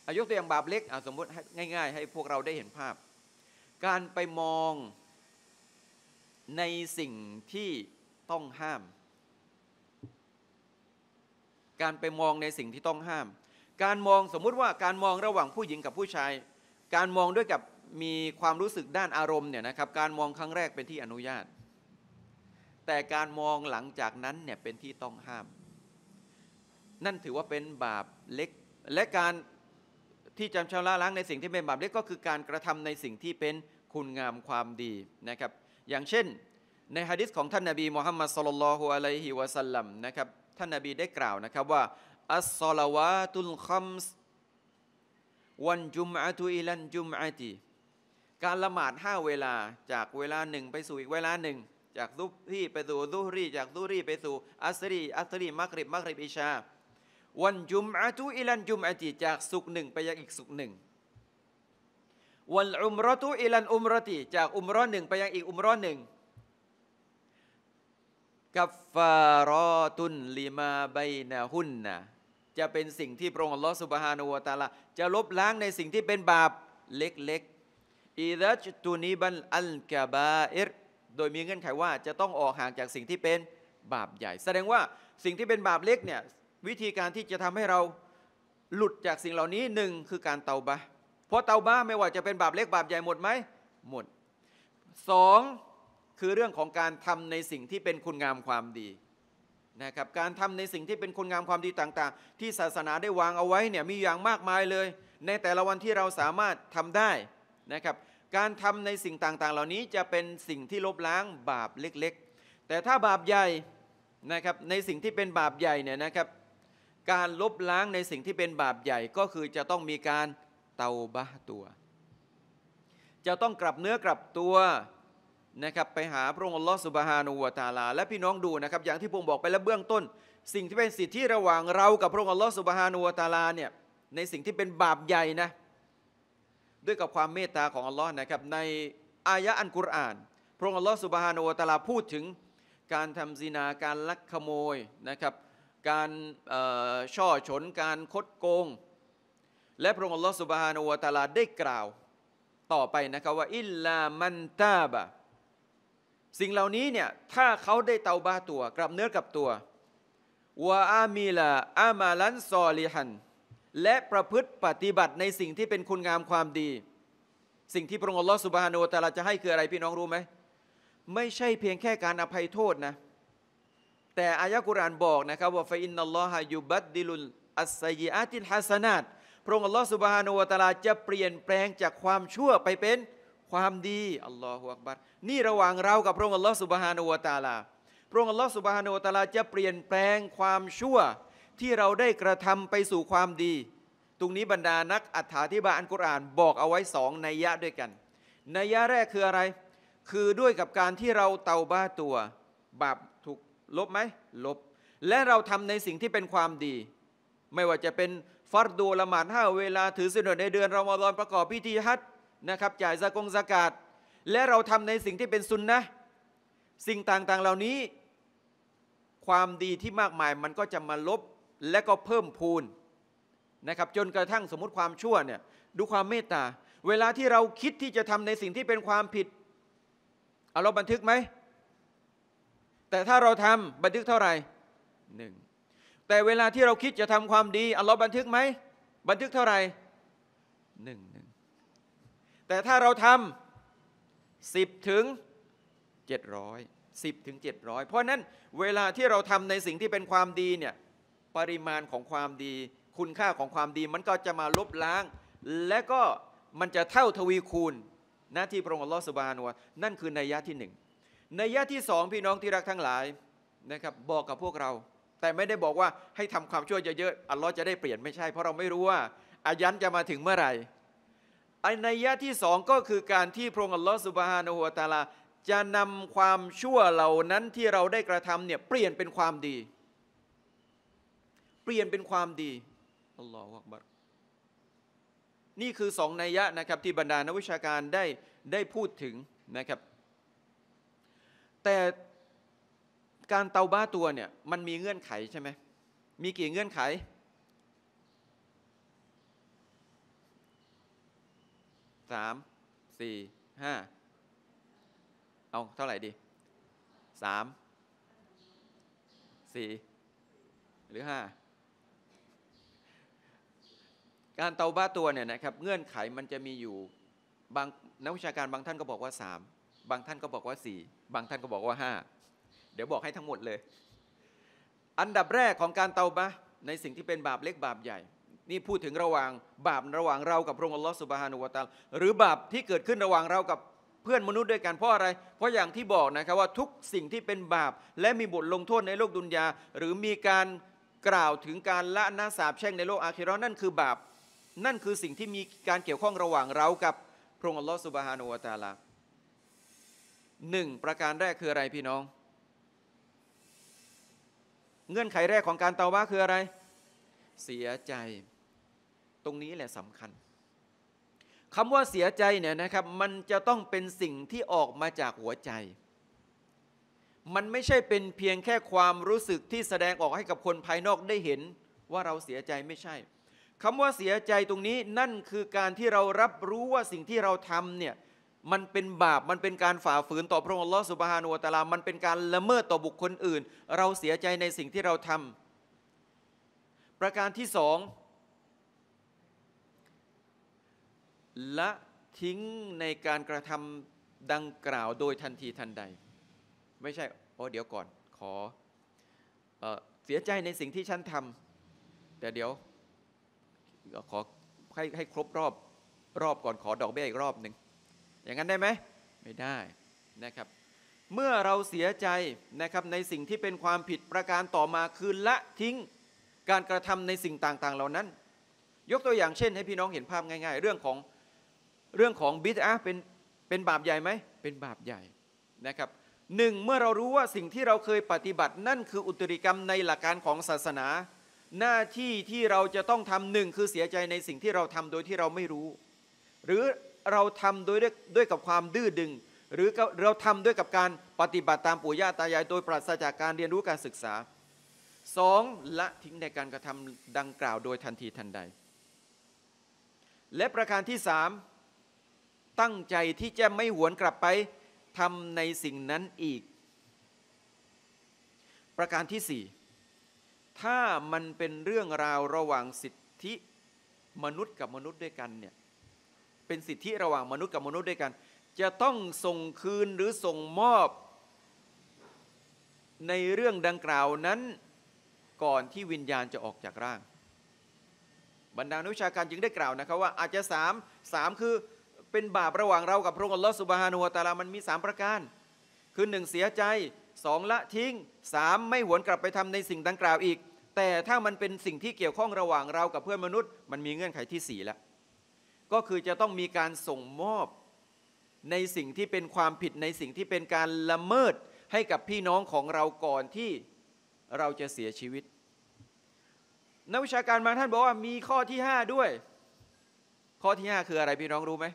อายุตัวอย่างบาปเล็กสมมติง่ายๆ ให้พวกเราได้เห็นภาพ การไปมองในสิ่งที่ต้องห้าม การไปมองในสิ่งที่ต้องห้าม การมองสมมุติว่าการมองระหว่างผู้หญิงกับผู้ชาย การมองด้วยกับมีความรู้สึกด้านอารมณ์เนี่ยนะครับ การมองครั้งแรกเป็นที่อนุญาต แต่การมองหลังจากนั้นเนี่ยเป็นที่ต้องห้าม นั่นถือว่าเป็นบาปเล็ก และการที่จำชาวลาล้างในสิ่งที่เป็นบาปเล็กก็คือ การกระทำในสิ่งที่เป็นคุณงามความดีนะครับอย่างเช่น ในฮะดิษของท่านนาบีมุฮัมมัดสุลลัลฮุอะลัยฮิวะสัลลัมนะครับท่านนาบีได้กล่าวนะครับว่าอัสซอลาวะตุลคัมส์วันจุมอาตุอิลันจุมอาตีการละหมาดห้าเวลาจากเวลาหนึ่งไปสู่อีกเวลาหนึ่งจากซุบรีไปสู่ซุฮรีจากซุฮรีไปสู่อัสรีอัสรีมักริบมักริบอิชา วันจุมอาตุอิลันจุมอาตีจากสุกหนึ่งไปยังอีกสุกหนึ่งวันอุมรอตุอิลันอุมรติจากอุมรอหนึ่งไปยังอีกอุมรอหนึ่งกัฟฟารอตุนลิมาไบนาหุนนะจะเป็นสิ่งที่พระองค์ลอสุบฮานวตาละจะลบล้างในสิ่งที่เป็นบาปเล็กๆอิรัจตุนีบันอัลกาบาออรโดยมีเงื่อนไขว่าจะต้องออกห่างจากสิ่งที่เป็นบาปใหญ่ แสดงว่าสิ่งที่เป็นบาปเล็กเนี่ยวิธีการที่จะทำให้เราหลุดจากสิ่งเหล่านี้หนึ่งคือการเตาบะเพราะเตาบ้าไม่ว่าจะเป็นบาปเล็กบาปใหญ่หมดไหมหมดสองคือเรื่องของการทำในสิ่งที่เป็นคุณงามความดีนะครับการทำในสิ่งที่เป็นคุณงามความดีต่างๆ ที่ศาสนาได้วางเอาไว้เนี่ยมีอย่างมากมายเลย ในแต่ละวันที่เราสามารถทำได้นะครับการทำในสิ่งต่างๆ เหล่านี้จะเป็นสิ่งที่ลบล้างบาปเล็กๆ แต่ถ้าบาปใหญ่นะครับในสิ่งที่เป็นบาปใหญ่เนี่ยนะครับการลบล้างในสิ่งที่เป็นบาปใหญ่ก็คือจะต้องมีการเตาบะตัวจะต้องกลับเนื้อกลับตัวนะครับไปหาพระองค์อัลลอฮฺสุบฮานูวะตาลาและพี่น้องดูนะครับอย่างที่ผมบอกไปแล้วเบื้องต้น สิ่งที่เป็นสิทธิระหว่างเรากับพระองค์อัลลอฮฺสุบฮานูวะตาลาเนี่ยในสิ่งที่เป็นบาปใหญ่นะด้วยกับความเมตตาของอัลลอฮ์นะครับในอายะอันกุรอาน พระองค์อัลลอฮ์สุบฮานูวะตาลาพูดถึงการทำซินาการลักขโมยนะครับการช่อฉนการคดโกงและพระองค์อัลลอฮสุบฮานุวะตาลาได้กล่าวต่อไปนะครับ ว่าอิลลามันตาบะสิ่งเหล่านี้เนี่ยถ้าเขาได้เตาบาตัว กลับเนื้อกลับตัววาอามีลาอามาลันซอลิฮัน และประพฤติปฏิบัติในสิ่งที่เป็นคุณงามความดี สิ่งที่พระองค์อัลลอฮสุบฮานุวะตาลาจะให้คืออะไรพี่น้องรู้ไหมไม่ใช่เพียงแค่การอภัยโทษนะแต่อายะกุรานบอกนะครับ ว่าฟอินนัลลอฮะยุบัดดิลุลอัสยีอาตินฮัสนาตพระองค์อัลลอฮฺสุบฮานูวะตาลาจะเปลี่ยนแปลงจากความชั่วไปเป็นความดีอัลลอฮฺหักบัดนี่ระหว่างเรากับพระองค์อัลลอฮฺสุบฮานูวะตาลาพระองค์อัลลอฮฺสุบฮานูวะตาลาจะเปลี่ยนแปลงความชั่วที่เราได้กระทำไปสู่ความดี ตรงนี้บรรดานักอัถาธิบายอัลกุรอานบอกเอาไว้สองนัยยะด้วยกันนัยยะแรกคืออะไร คือด้วยกับการที่เราเตาบ้าตัว บาปถูกลบไหมลบ และเราทำในสิ่งที่เป็นความดี ไม่ว่าจะเป็นฟัดดูละหมาดห้าเวลา ถือสินอดในเดือนรอมฎอนประกอบพิธีฮัตนะครับ จ่ายสะกงสกาดและเราทำในสิ่งที่เป็นซุนนะสิ่งต่างๆเหล่านี้ ความดีที่มากมายมันก็จะมาลบและก็เพิ่มพูนนะครับ จนกระทั่งสมมติความชั่วเนี่ยดูความเมตตา เวลาที่เราคิดที่จะทำในสิ่งที่เป็นความผิดเอาเราบันทึกไหมแต่ถ้าเราทำบันทึกเท่าไหร่หนึ่งแต่เวลาที่เราคิดจะทำความดีอัลลอฮ์บันทึกไหมบันทึกเท่าไหร่หนึ่งหนึ่งแต่ถ้าเราทำสิบถึงเจ็ดร้อยสิบถึงเจ็ดร้อยเพราะนั้นเวลาที่เราทำในสิ่งที่เป็นความดีเนี่ยปริมาณของความดี คุณค่าของความดีมันก็จะมาลบล้าง และก็มันจะเท่าทวีคูณหน้าที่พระองค์อัลลอฮฺสุบานวะนั่นคือในยะที่หนึ่งในยะที่สองพี่น้องที่รักทั้งหลายนะครับ บอกกับพวกเราแต่ไม่ได้บอกว่าให้ทำความชั่วเยอะๆ อัลลอฮ์จะได้เปลี่ยนไม่ใช่เพราะเราไม่รู้ว่าอายันจะมาถึงเมื่อไหร่ อันในยะที่สองก็คือการที่พระองค์อัลลอฮ์สุบฮานะหูวะตาลาจะนำความชั่วเหล่านั้นที่เราได้กระทำเนี่ยเปลี่ยนเป็นความดี เปลี่ยนเป็นความดี อัลลอฮฺวักบัตนี่คือสองนัยยะนะครับที่บรรดานักวิชาการได้ได้พูดถึงนะครับ แต่การเตาบ้าตัวเนี่ยมันมีเงื่อนไขใช่ไหมมีกี่เงื่อนไขสามสี่ห้าเอา เท่าไหร่ดีสามสี่หรือห้า การเตาบ้าตัวเนี่ยนะครับเงื่อนไขมันจะมีอยู่ บางนักวิชาการบางท่านก็บอกว่าสามบางท่านก็บอกว่าสี่บางท่านก็บอกว่าห้าเดี๋ยวบอกให้ทั้งหมดเลย อันดับแรกของการเตาบะในสิ่งที่เป็นบาปเล็กบาปใหญ่ นี่พูดถึงระหว่าง บาประหว่างเรากับพระองค์อัลลอฮฺสุบฮานุวาตาลหรือบาปที่เกิดขึ้นระหว่างเรากับเพื่อนมนุษย์ด้วยกันเพราะอะไร เพราะอย่างที่บอกนะครับว่าทุกสิ่งที่เป็นบาปและมีบทลงโทษในโลกดุนยาหรือมีการกล่าวถึงการละนาสาบแช่งในโลกอาคิรอนนั่นคือ บาปนั่นคือสิ่งที่มีการเกี่ยวข้องระหว่างเรากับพระองค์อัลลอฮฺสุบฮานุวาตาลหนึ่งประการแรกคืออะไรพี่น้องเงื่อนไขแรกของการเตาบ้าคืออะไร เสียใจ ตรงนี้แหละสำคัญ คำว่าเสียใจเนี่ยนะครับ มันจะต้องเป็นสิ่งที่ออกมาจากหัวใจ มันไม่ใช่เป็นเพียงแค่ความรู้สึกที่แสดงออกให้กับคนภายนอกได้เห็นว่าเราเสียใจไม่ใช่ คำว่าเสียใจตรงนี้นั่นคือการที่เรารับรู้ว่าสิ่งที่เราทำเนี่ยมันเป็นบาปมันเป็นการฝ่าฝืนต่อ พระองค์ลอสุบฮานูตาลามันเป็นการละเมิดต่อบุคคลอื่น เราเสียใจในสิ่งที่เราทำประการที่สองละทิ้งในการกระทำดังกล่าวโดยทันทีทันใด ไม่ใช่โอ้เดี๋ยวก่อนขอเอเสียใจในสิ่งที่ฉันทำแต่เดี๋ยวขอให้ให้ครบรอบรอบก่อนขอดอกเบี้ยอีกรอบหนึ่งอย่างนั้นได้ไหมไม่ได้นะครับ เมื่อเราเสียใจนะครับในสิ่งที่เป็นความผิดประการต่อมาคือละทิ้งการกระทำในสิ่งต่าง ๆ เหล่านั้น ยกตัวอย่างเช่น ให้พี่น้องเห็นภาพง่าย ๆ เรื่องของเรื่องของบิดอะเป็นเป็นบาปใหญ่ไหมเป็นบาปใหญ่นะครับหนึ่งเมื่อเรารู้ว่าสิ่งที่เราเคยปฏิบัตินั่นคืออุตริกรรมในหลักการของศาสนา หน้าที่ที่เราจะต้องทำหนึ่งคือเสียใจในสิ่งที่เราทำโดยที่เราไม่รู้ หรือเราทำดยด้วยกับความดื้อดึง หรือเราทำด้วยกับการปฏิบัติตามปู่ย่าตายาย โดยปราศจากการเรียนรู้การศึกษา 2. ละทิ้งในการกระทำดังกล่าวโดยทันทีทันใด และประการที่ 3 ตั้งใจที่จะไม่หวนกลับไปทำในสิ่งนั้นอีก ประการที่ 4 ถ้ามันเป็นเรื่องราวระหว่างสิทธิมนุษย์กับมนุษย์ด้วยกันเนี่ยเป็นสิทธิระหว่างมนุษย์กับมนุษย์ด้วยกัน จะต้องส่งคืนหรือส่งมอบ ในเรื่องดังกล่าวนั้นก่อนที่วิญญาณจะออกจากร่าง บรรดานักวิชาการจึงได้กล่าวนะครับว่าอาจจะสามสามคือเป็นบาประหว่างเรากับพระองค์ลอสุบฮานุวะตาลามันมีสามประการคือหนึ่งเสียใจสองละทิ้งสามไม่หวนกลับไปทำในสิ่งดังกล่าวอีก แต่ถ้ามันเป็นสิ่งที่เกี่ยวข้องระหว่างเรากับเพื่อนมนุษย์ มันมีเงื่อนไขที่สี่แล้วก็คือจะต้องมีการส่งมอบในสิ่งที่เป็นความผิดในสิ่งที่เป็นการละเมิดให้กับพี่น้องของเราก่อนที่เราจะเสียชีวิต นักวิชาการบางท่านบอกว่ามีข้อที่ 5 ด้วย ข้อที่ 5 คืออะไรพี่น้องรู้ไหม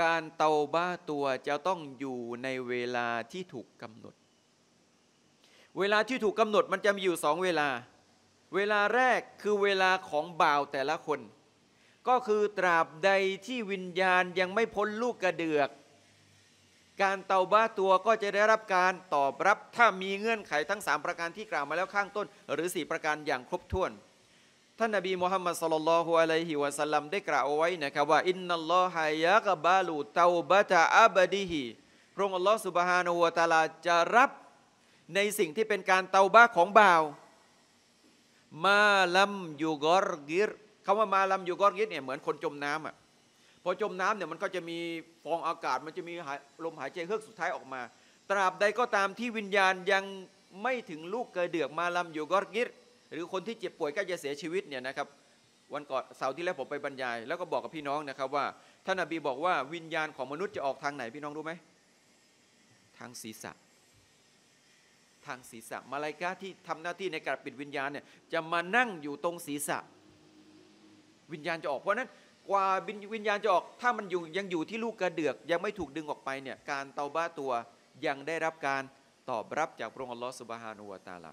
การเตาบ้าตัวจะต้องอยู่ในเวลาที่ถูกกำหนด เวลาที่ถูกกำหนดมันจะมีอยู่สองเวลา เวลาแรกคือเวลาของบ่าวแต่ละคนก็คือตราบใดที่วิญญาณยังไม่พ้นลูกกระเดือก การเตาบ้าตัวก็จะได้รับการตอบรับ ถ้ามีเงื่อนไขทั้ง 3 ประการที่กล่าวมาแล้วข้างต้น หรือ 4 ประการอย่างครบถ้วนท่านนบีมุฮัมมัดสลลัลฮุอะลัยฮิวะสัลลัมได้กล่าวเอาไว้นะครับว่า อินนัลลอฮัยะกบาลูเตาบะตะอับดีฮีพระองค์อัลลอฮฺสุบฮานาูวะตาลา จะรับในสิ่งที่เป็นการเตาบ้าของบ่าว มาลัมยูกอรกิรคำว่ามาลำอยู่ก้อนริดเนี่ยเหมือนคนจมน้ำอ่ะพอจมน้ำเนี่ยมันก็จะมีฟองอากาศ มันจะมีลมหายใจเฮือกสุดท้ายออกมาตราบใดก็ตามที่วิญญาณยังไม่ถึงลูกเกดเดือกมาลำอยู่กอกิดหรือคนที่เจ็บป่วยก็จะเสียชีวิตเนี่ยนะครับ วันก่อนเสาร์ที่แล้วผมไปบรรยาย แล้วก็บอกกับพี่น้องนะครับว่าท่านอบีบอกว่าวิญญาณของมนุษย์จะออกทางไหนพี่น้องรู้ไหมทางศีรษะ ทางศีรษะมาลายกาที่ทำหน้าที่ในการปิดวิญญาณเนี่ยจะมานั่งอยู่ตรงศีรษะวิญญาณจะออกเพราะนั้นกว่าวิญญาณจะออกถ้ามันอยู่ยังอยู่ที่ลูกกระเดือกยังไม่ถูกดึงออกไปเนี่ยการเตาบ้าตัวยังได้รับการตอบรับจากพระองค์อัลลอฮฺสุบฮานุวะตาลา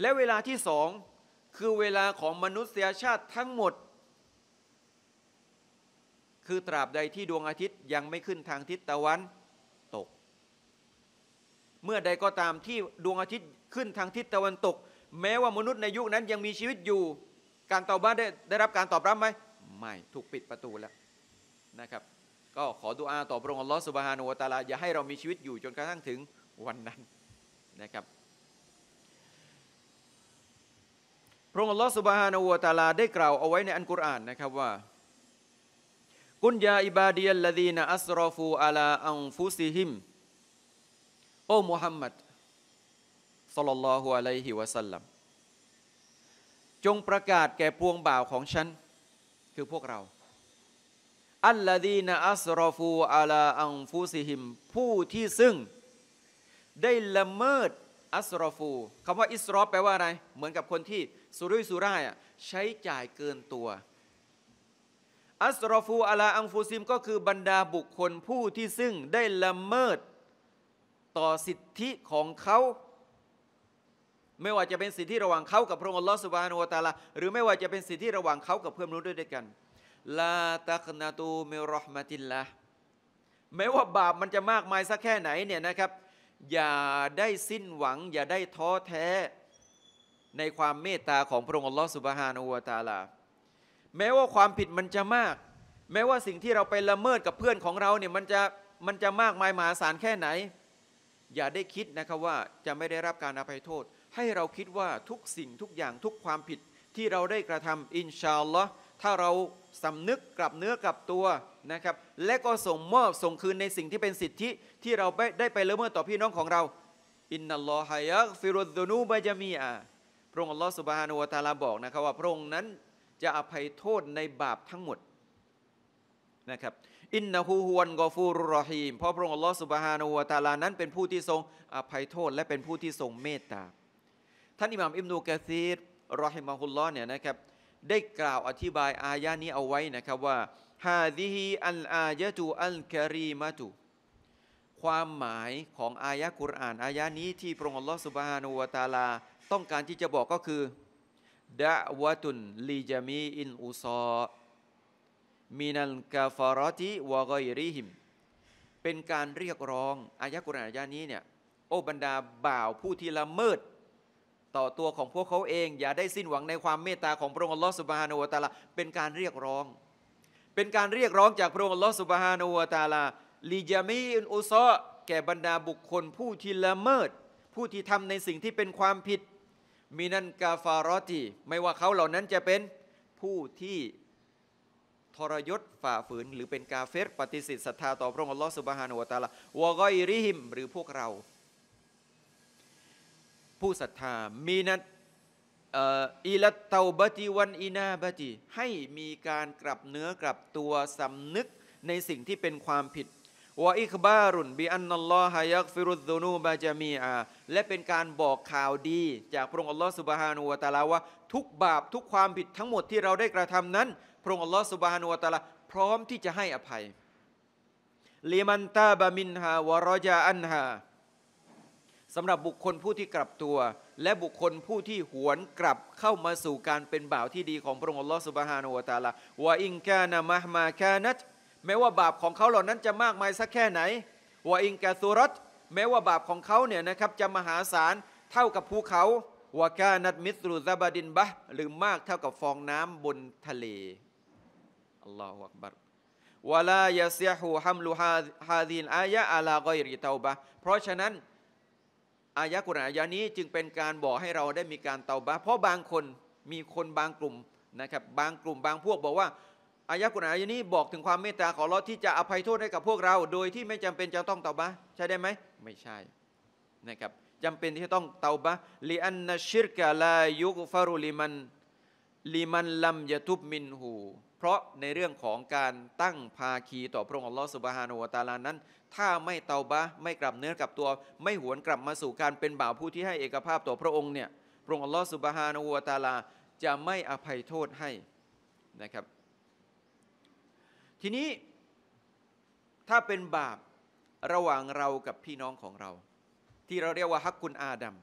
และเวลาที่สองคือเวลาของมนุษยชาติทั้งหมด คือตราบใดที่ดวงอาทิตย์ยังไม่ขึ้นทางทิศตะวันตก เมื่อใดก็ตามที่ดวงอาทิตย์ขึ้นทางทิศตะวันตก แม้ว่ามนุษย์ในยุคนั้น ยังมีชีวิตอยู่การตอบบ้านได้ได้รับการตอบรับไหมไม่ถูกปิดประตูแล้วนะครับ ก็ขอดุอาต่อพระองค์อัลลอฮฺสุบฮานุวะตาลาอย่าให้เรามีชีวิตอยู่จนกระทั่งถึงวันนั้นนะครับพระองค์อัลลอฮฺสุบฮานุวะตาลาได้กล่าวเอาไว้ในอันกุรอานนะครับว่ากุญยาอิบาดียลลดีนอัสรอฟูอาลาอังฟุซิฮิมโอ้มุฮัมมัดสัลลัลลอฮุอะลัยฮิวะสัลลัมจงประกาศแก่พวงบ่าวของฉันคือพวกเรา อัลลดีนอัสรอฟูอาลาอังฟูซิฮิมผู้ที่ซึ่ง ได้ละเมิดอัสรอฟูคำว่าอิสรอฟแปลว่าอะไร เหมือนกับคนที่สุรุ่ยสุร่ายใช้จ่ายเกินตัวอัสรอฟูอาลาอังฟูซิม ก็คือบรรดาบุคคลผู้ที่ซึ่งได้ละเมิด ต่อสิทธิของเขาไม่ว่าจะเป็นสิทธิระหว่างเขากับพระองค์ลอสุบานุวตาลาหรือไม่ว่าจะเป็นสิทธิระหว่างเขากับเพื่อนมนุษย์ด้วยกัน ลาตักนาตูมิรอห์มาตินละแม้ว่าบาปมันจะมากมายสักแค่ไหนเนี่ยนะครับ อย่าได้สิ้นหวัง อย่าได้ท้อแท้ในความเมตตาของพระองค์ลอสุบฮานุวตาลา แม้ว่าความผิดมันจะมาก แม้ว่าสิ่งที่เราไปละเมิดกับเพื่อนของเราเนี่ยมันจะมันจะมากมายมหาศาลแค่ไหน อย่าได้คิดนะครับว่า จะไม่ได้รับการอภัยโทษให้เราคิดว่าทุกสิ่งทุกอย่างทุกความผิดที่เราได้กระทำอินชาอัลลอฮ์ถ้าเราสำนึกกลับเนื้อกลับตัวนะครับและก็ส่งมอบส่งคืนในสิ่งที่เป็นสิทธิที่เราได้ไปเลมเมื่อต่อพี่น้องของเราอินนัลลอฮะยักฟิรุดนูบะจามีอาพระองค์อัลลอฮ์สุบฮานุวะตาลาบอกนะครับว่าพระองค์นั้นจะอภัยโทษในบาปทั้งหมดนะครับอินนะฮูฮวนกอฟูรุรอฮีมเพราะพระองค์อัลลอฮ์สุบฮานุวะตาลานั้น เป็นผู้ที่ทรงอภัยโทษและเป็นผู้ที่ทรงเมตตาท่านอิหม่ามอิมนูกะซีดรอฮิมะฮุลลอฮ์เนี่ยนะครับได้กล่าวอธิบายอายะนี้เอาไว้นะครับว่าฮาดิฮิอัลอายะตุอัลกะรีมะตุความหมายของอายะกุรอานอายะนี้ที่พระองค์อัลลอฮ์สุบฮานูวะตาลาต้องการที่จะบอกก็คือดะวะตุนลีจามีอินอุซอมินัลกาฟารติวะกอยริหิมเป็นการเรียกร้องอายะกุรอานอายะนี้เนี่ยโอ้บรรดาบ่าวผู้ที่ละเมิดต่อตัวของพวกเขาเอง อย่าได้สิ้นหวังในความเมตตาของพระองค์อัลลอฮฺสุบฮานาอูตาลาเป็นการเรียกร้อง เป็นการเรียกร้องจากพระองค์อัลลอฮฺสุบฮานาอูตาลาลียามีอุนอุซแก่บรรดาบุคคล ผู้ที่ละเมิด ผู้ที่ทำในสิ่งที่เป็นความผิดมินันกาฟารอตีไม่ว่าเขาเหล่านั้นจะเป็นผู้ที่ทรยศฝ่าฝืน หรือเป็นกาเฟรปฏิเสธศรัทธาต่อพระองค์อัลลอฮฺสุบฮานาวะตาลาวะกอยริหิมหรือพวกเราผู้ศรัทธามีนัอิลัตเตาบติวันอินาบติให้มีการกลับเนื้อกลับตัวสำนึกในสิ่งที่เป็นความผิดวะอิคบารุนบิอันนัลลอฮายักฟิรุซูนูบาจามีอาและเป็นการบอกข่าวดีจากพระองค์อัลลอฮฺสุบฮานุวะตาลาว่า ทุกบาปทุกความผิดทั้งหมดที่เราได้กระทำนั้นพระองค์อัลลอฮฺสุบฮานุวะตาลาพร้อมที่จะให้อภัยลีมันตาบามินฮาวะรอจาอันฮาสำหรับบุคคลผู้ที่กลับตัว และบุคคลผู้ที่หวนกลับเข้ามาสู่การเป็นบ่าวที่ดีของพระองค์อัลลอฮฺสุบฮานุวะตาลา วาอิงกานามะมาแคนัต แม้ว่าบาปของเขาเหล่านั้นจะมากมายสักแค่ไหน วาอิงกาซูรัตแม้ว่าบาปของเขาเนี่ยนะครับ จะมหาศาลเท่ากับภูเขาวากานัดมิสรุซาบดินบะหรือมากเท่ากับฟองน้ำบนทะเล อัลลอฮฺอักบัรวาลายาเซีูฮัมลูฮาฮาดีนอายะอาลาโกยริเตาบะ เพราะฉะนั้นอายะกุรอานอายะนี้จึงเป็นการบอกให้เราได้มีการเตาบะเพราะบางคนมีคนบางกลุ่มนะครับ บางกลุ่มบางพวกบอกว่าอายะกุรอานอายะนี้บอกถึงความเมตตาของเราที่จะอภัยโทษให้กับพวกเรา โดยที่ไม่จำเป็นจะต้องเตาบะใช่ได้ไหมไม่ใช่นะครับจำเป็นที่จะต้องเตาบะลีอันนชิรกะลายุกฟารุลิมันลิมันลัมยะทุบมินหูเพราะในเรื่องของการตั้งภาคีต่อพระองค์อัลลอฮฺสุบฮานุวะตาลานั้นถ้าไม่เตาบะไม่กลับเนื้อกลับตัว ไม่หวนกลับมาสู่การเป็นบ่าวผู้ที่ให้เอกภาพต่อพระองค์เนี่ยพระองค์อัลลอฮฺสุบฮานาอูตาลา จะไม่อภัยโทษให้นะครับ ทีนี้ถ้าเป็นบาประหว่างเรากับพี่น้องของเรา ที่เราเรียกว่าฮักกุนอาดัม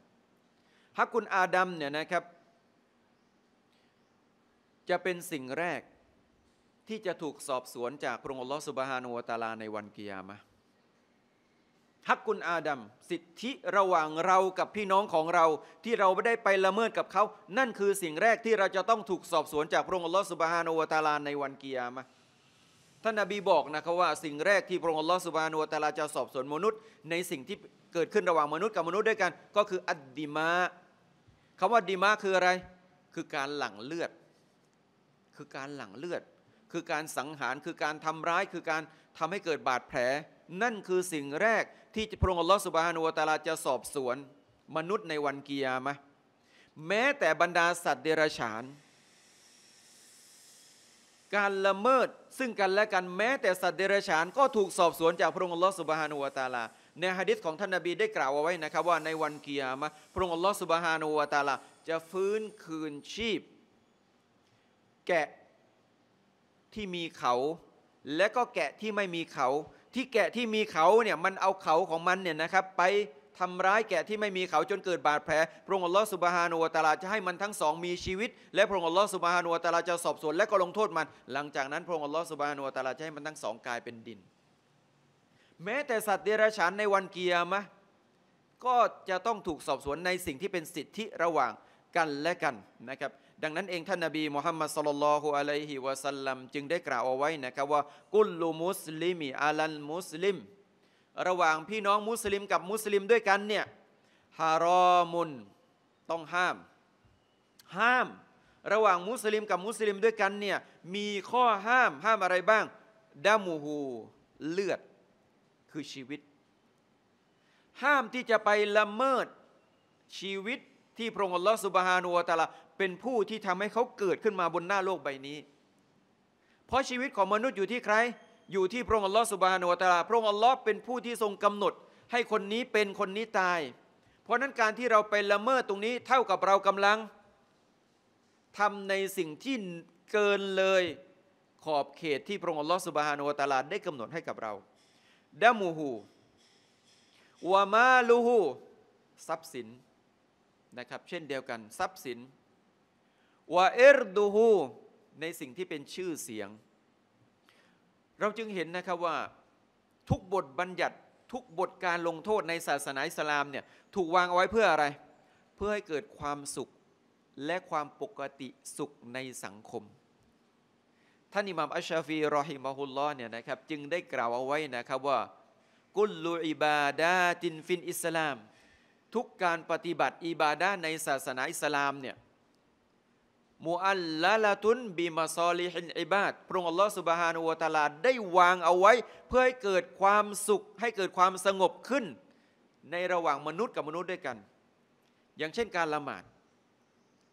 ฮักกุนอาดัมเนี่ยนะครับจะเป็นสิ่งแรกที่จะถูกสอบสวน จากพระองค์อัลลอฮฺสุบฮานาอวตาลาในวันกิยามะฮักกุลอาดัมสิทธิระหว่างเรากับพี่น้องของเราที่เราไม่ได้ไปละเมิดกับเขา นั่นคือสิ่งแรกที่เราจะต้องถูกสอบสวนจากพระองค์อัลลอฮฺสุบฮานอวตาลาในวันกิยามะท่านนบีบอกนะครับว่าสิ่งแรกที่พระองค์อัลลอฮฺสุบฮานอวตาลาจะสอบสวนมนุษย์ ในสิ่งที่เกิดขึ้นระหว่างมนุษย์กับมนุษย์ด้วยกัน ก็คืออัดดิมาคำว่าดิมาคืออะไร คือการหลั่งเลือด คือการหลั่งเลือด คือการสังหาร คือการทำร้าย คือการทำให้เกิดบาดแผล นั่นคือสิ่งแรกที่พระองค์อัลลอฮฺสุบฮานุวตาลาจะสอบสวนมนุษย์ในวันกิยามะแม้แต่บรรดาสัตว์เดรัจฉานการละเมิดซึ่งกันและกันแม้แต่ สัตว์เดรัจฉานก็ถูกสอบสวนจากพระองค์อัลลอฮฺสุบฮานุวตาลาในฮะดิษของท่านนาบีได้กล่าวเอาไว้นะครับ ว่าในวันกิยามะพระองค์อัลลอฮฺสุบฮานุวตาลาจะฟื้นคืนชีพ แกะที่มีเขา และก็แกะที่ไม่มีเขาที่แกะที่มีเขาเนี่ยมันเอาเขาของมันเนี่ยนะครับ ไปทำร้ายแกะที่ไม่มีเขาจนเกิดบาดแผล พระองค์อัลลอฮฺสุบฮานุวตาลาจะให้มันทั้งสอง มีชีวิตและพระองค์อัลลอฮฺสุบฮานุวตาลาจะสอบสวนและก็ลงโทษมัน หลังจากนั้นพระองค์อัลลอฮฺสุบฮานุวตาลาจะให้มันทั้งสอง กลายเป็นดิน แม้แต่สัตว์เดรัจฉานในวันเกียร์มะก็จะต้องถูกสอบสวนในสิ่งที่เป็นสิทธิระหว่างกันและกันนะครับดังนั้นเองท่านนบีมุฮัมมัดสลลัลฮุอะลัยฮิวะสัลลัมจึงได้กล่าวเอาไว้นะครับว่ากุลลูมุสลิมีอาลันมุสลิมระหว่างพี่น้องมุสลิมกับมุสลิมด้วยกันเนี่ยฮารอมุนต้องห้าม ห้ามระหว่างมุสลิมกับมุสลิมด้วยกันเนี่ยมีข้อห้ามห้ามอะไรบ้างดามูฮูเลือดคือชีวิต ห้ามที่จะไปละเมิดชีวิตที่พระองค์อัลลอฮฺสุบฮานุวะตะละเป็นผู้ที่ทำให้เขาเกิดขึ้นมาบนหน้าโลกใบนี้ เพราะชีวิตของมนุษย์อยู่ที่ใคร อยู่ที่พระองค์อัลลอฮฺสุบฮานุอาตลา พระองค์อัลลอฮฺเป็นผู้ที่ทรงกำหนด ให้คนนี้เป็นคนนี้ตาย เพราะนั้นการที่เราไปละเมิดตรงนี้เท่ากับเรากำลังทำในสิ่งที่เกินเลย ขอบเขต ที่พระองค์อัลลอฮฺสุบฮานุอาตลาได้กำหนดให้กับเรา ดะมูฮูวามาลูฮูทรัพย์สินนะครับ เช่นเดียวกัน ทรัพย์สินวาเอรดูฮูในสิ่งที่เป็นชื่อเสียง เราจึงเห็นนะครับว่าทุกบทบัญญัติ ทุกบทการลงโทษในศาสนาอิสลามเนี่ยถูกวางเอาไว้เพื่ออะไร เพื่อให้เกิดความสุขและความปกติสุขในสังคม ท่านอิหม่ามอัชชาฟีรอฮิมะฮุลลอเนี่ยนะครับจึงได้กล่าวเอาไว้นะครับว่า กุลลูอิบาดาตินฟินอิสลาม ทุกการปฏิบัติอิบาดาในศาสนาอิสลามเนี่ยมูอัลลาลาตุนบีมาซอลีฮินอิบาดพระองค์อัลลอฮฺสุบฮานุวะตาลาได้วางเอาไว้ เพื่อให้เกิดความสุขให้เกิดความสงบขึ้น ในระหว่างมนุษย์กับมนุษย์ด้วยกัน อย่างเช่นการละหมาด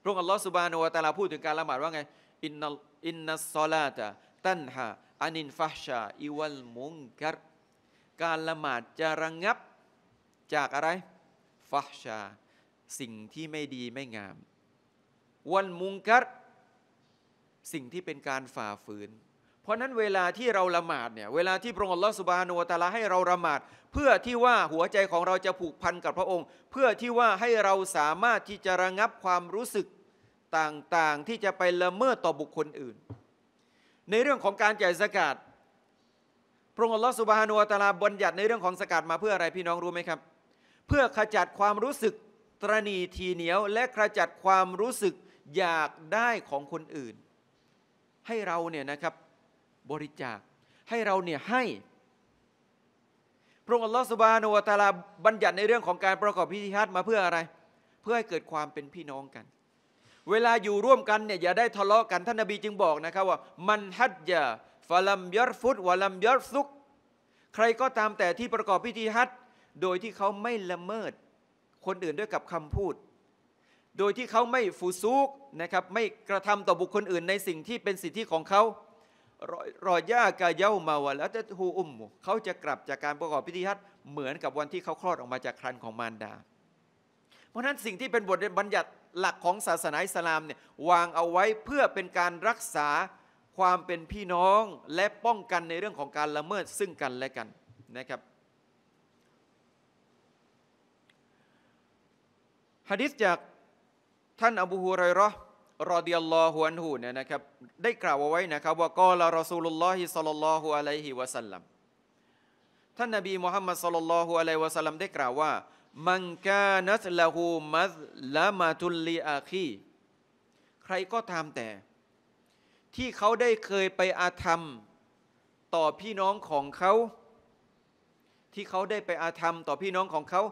พระองค์อัลลอฮฺสุบฮานุวะตาลาพูดถึงการละหมาดว่าไง อินนัลอินนัสซอลาตะตันฮะอานินฟาชาอิวัลมุงกัรการละหมาดจะระงงับจากอะไรฟาชาสิ่งที่ไม่ดีไม่งามวันมุงกัดสิ่งที่เป็นการฝ่าฝืนเพราะนั้นเวลาที่เราละหมาดเนี่ยเวลาที่พระองค์ลอสุบานุตาลาให้เราละหมาด เพื่อที่ว่าหัวใจของเราจะผูกพันกับพระองค์ เพื่อที่ว่าให้เราสามารถที่จะระงับความรู้สึกต่างๆ ที่จะไปละเมิดต่อบุคคลอื่น ในเรื่องของการจ่ายสกาดพระองค์ลอสุบานุตาลาบัญญัติในเรื่องของสกาดมาเพื่ออะไรพี่น้องรู้ไหมครับ เพื่อขจัดความรู้สึกตรณีทีเหนียวและขจัดความรู้สึกอยากได้ของคนอื่น ให้เราเนี่ยนะครับบริจาคให้เราเนี่ยให้ พระองค์อัลลอฮฺสุบานวตาลาบัญญัติในเรื่องของการประกอบพิธีฮัจมาเพื่ออะไร เพื่อให้เกิดความเป็นพี่น้องกัน เวลาอยู่ร่วมกันเนี่ยอย่าได้ทะเลาะกันท่านนบีจึงบอกนะครับว่า มันฮัจยาฟะลัมยรฟุตวะลัมยรซุกใครก็ตามแต่ที่ประกอบพิธีฮัจโดยที่เขาไม่ละเมิดคนอื่นด้วยกับคำพูดโดยที่เขาไม่ฟูซุกนะครับไม่กระทำต่อบุคคลอื่น ในสิ่งที่เป็นสิทธิของเขารอย่ากาเย้ามาวะแล้วจะฮูอุมเขาจะกลับจากการประกอบพิธีฮัทเหมือนกับวันที่เขาคลอดออกมาจากครันของมารดา เพราะนั้นสิ่งที่เป็นบทบัญญัติหลักของศาสนาอิสลามเนี่ยวางเอาไว้เพื่อเป็นการรักษาความเป็นพี่น้องและป้องกันในเรื่องของการละเมิดซึ่งกันและกันนะครับฮะดิษจากท่านอบูฮุไรรอรอดิยัลลอฮุอันฮูเนี่ยนะครับได้กล่าวเอาไว้นะครับ ว่ากอลารอซูลุลลอฮิสัลลัลลอฮุอะลัยฮิวะสัลลัมท่านนบีมุฮัมมัดสัลลัลลอฮุอะลัยฮิวะสัลลัมได้กล่าวว่ามังกานัสละหูมัสละมาตุลลีอาคีใครก็ทำแต่ ที่เขาได้เคยไปอาธรรมต่อพี่น้องของเขาที่เขาได้ไปอาธรรมต่อพี่น้องของเขา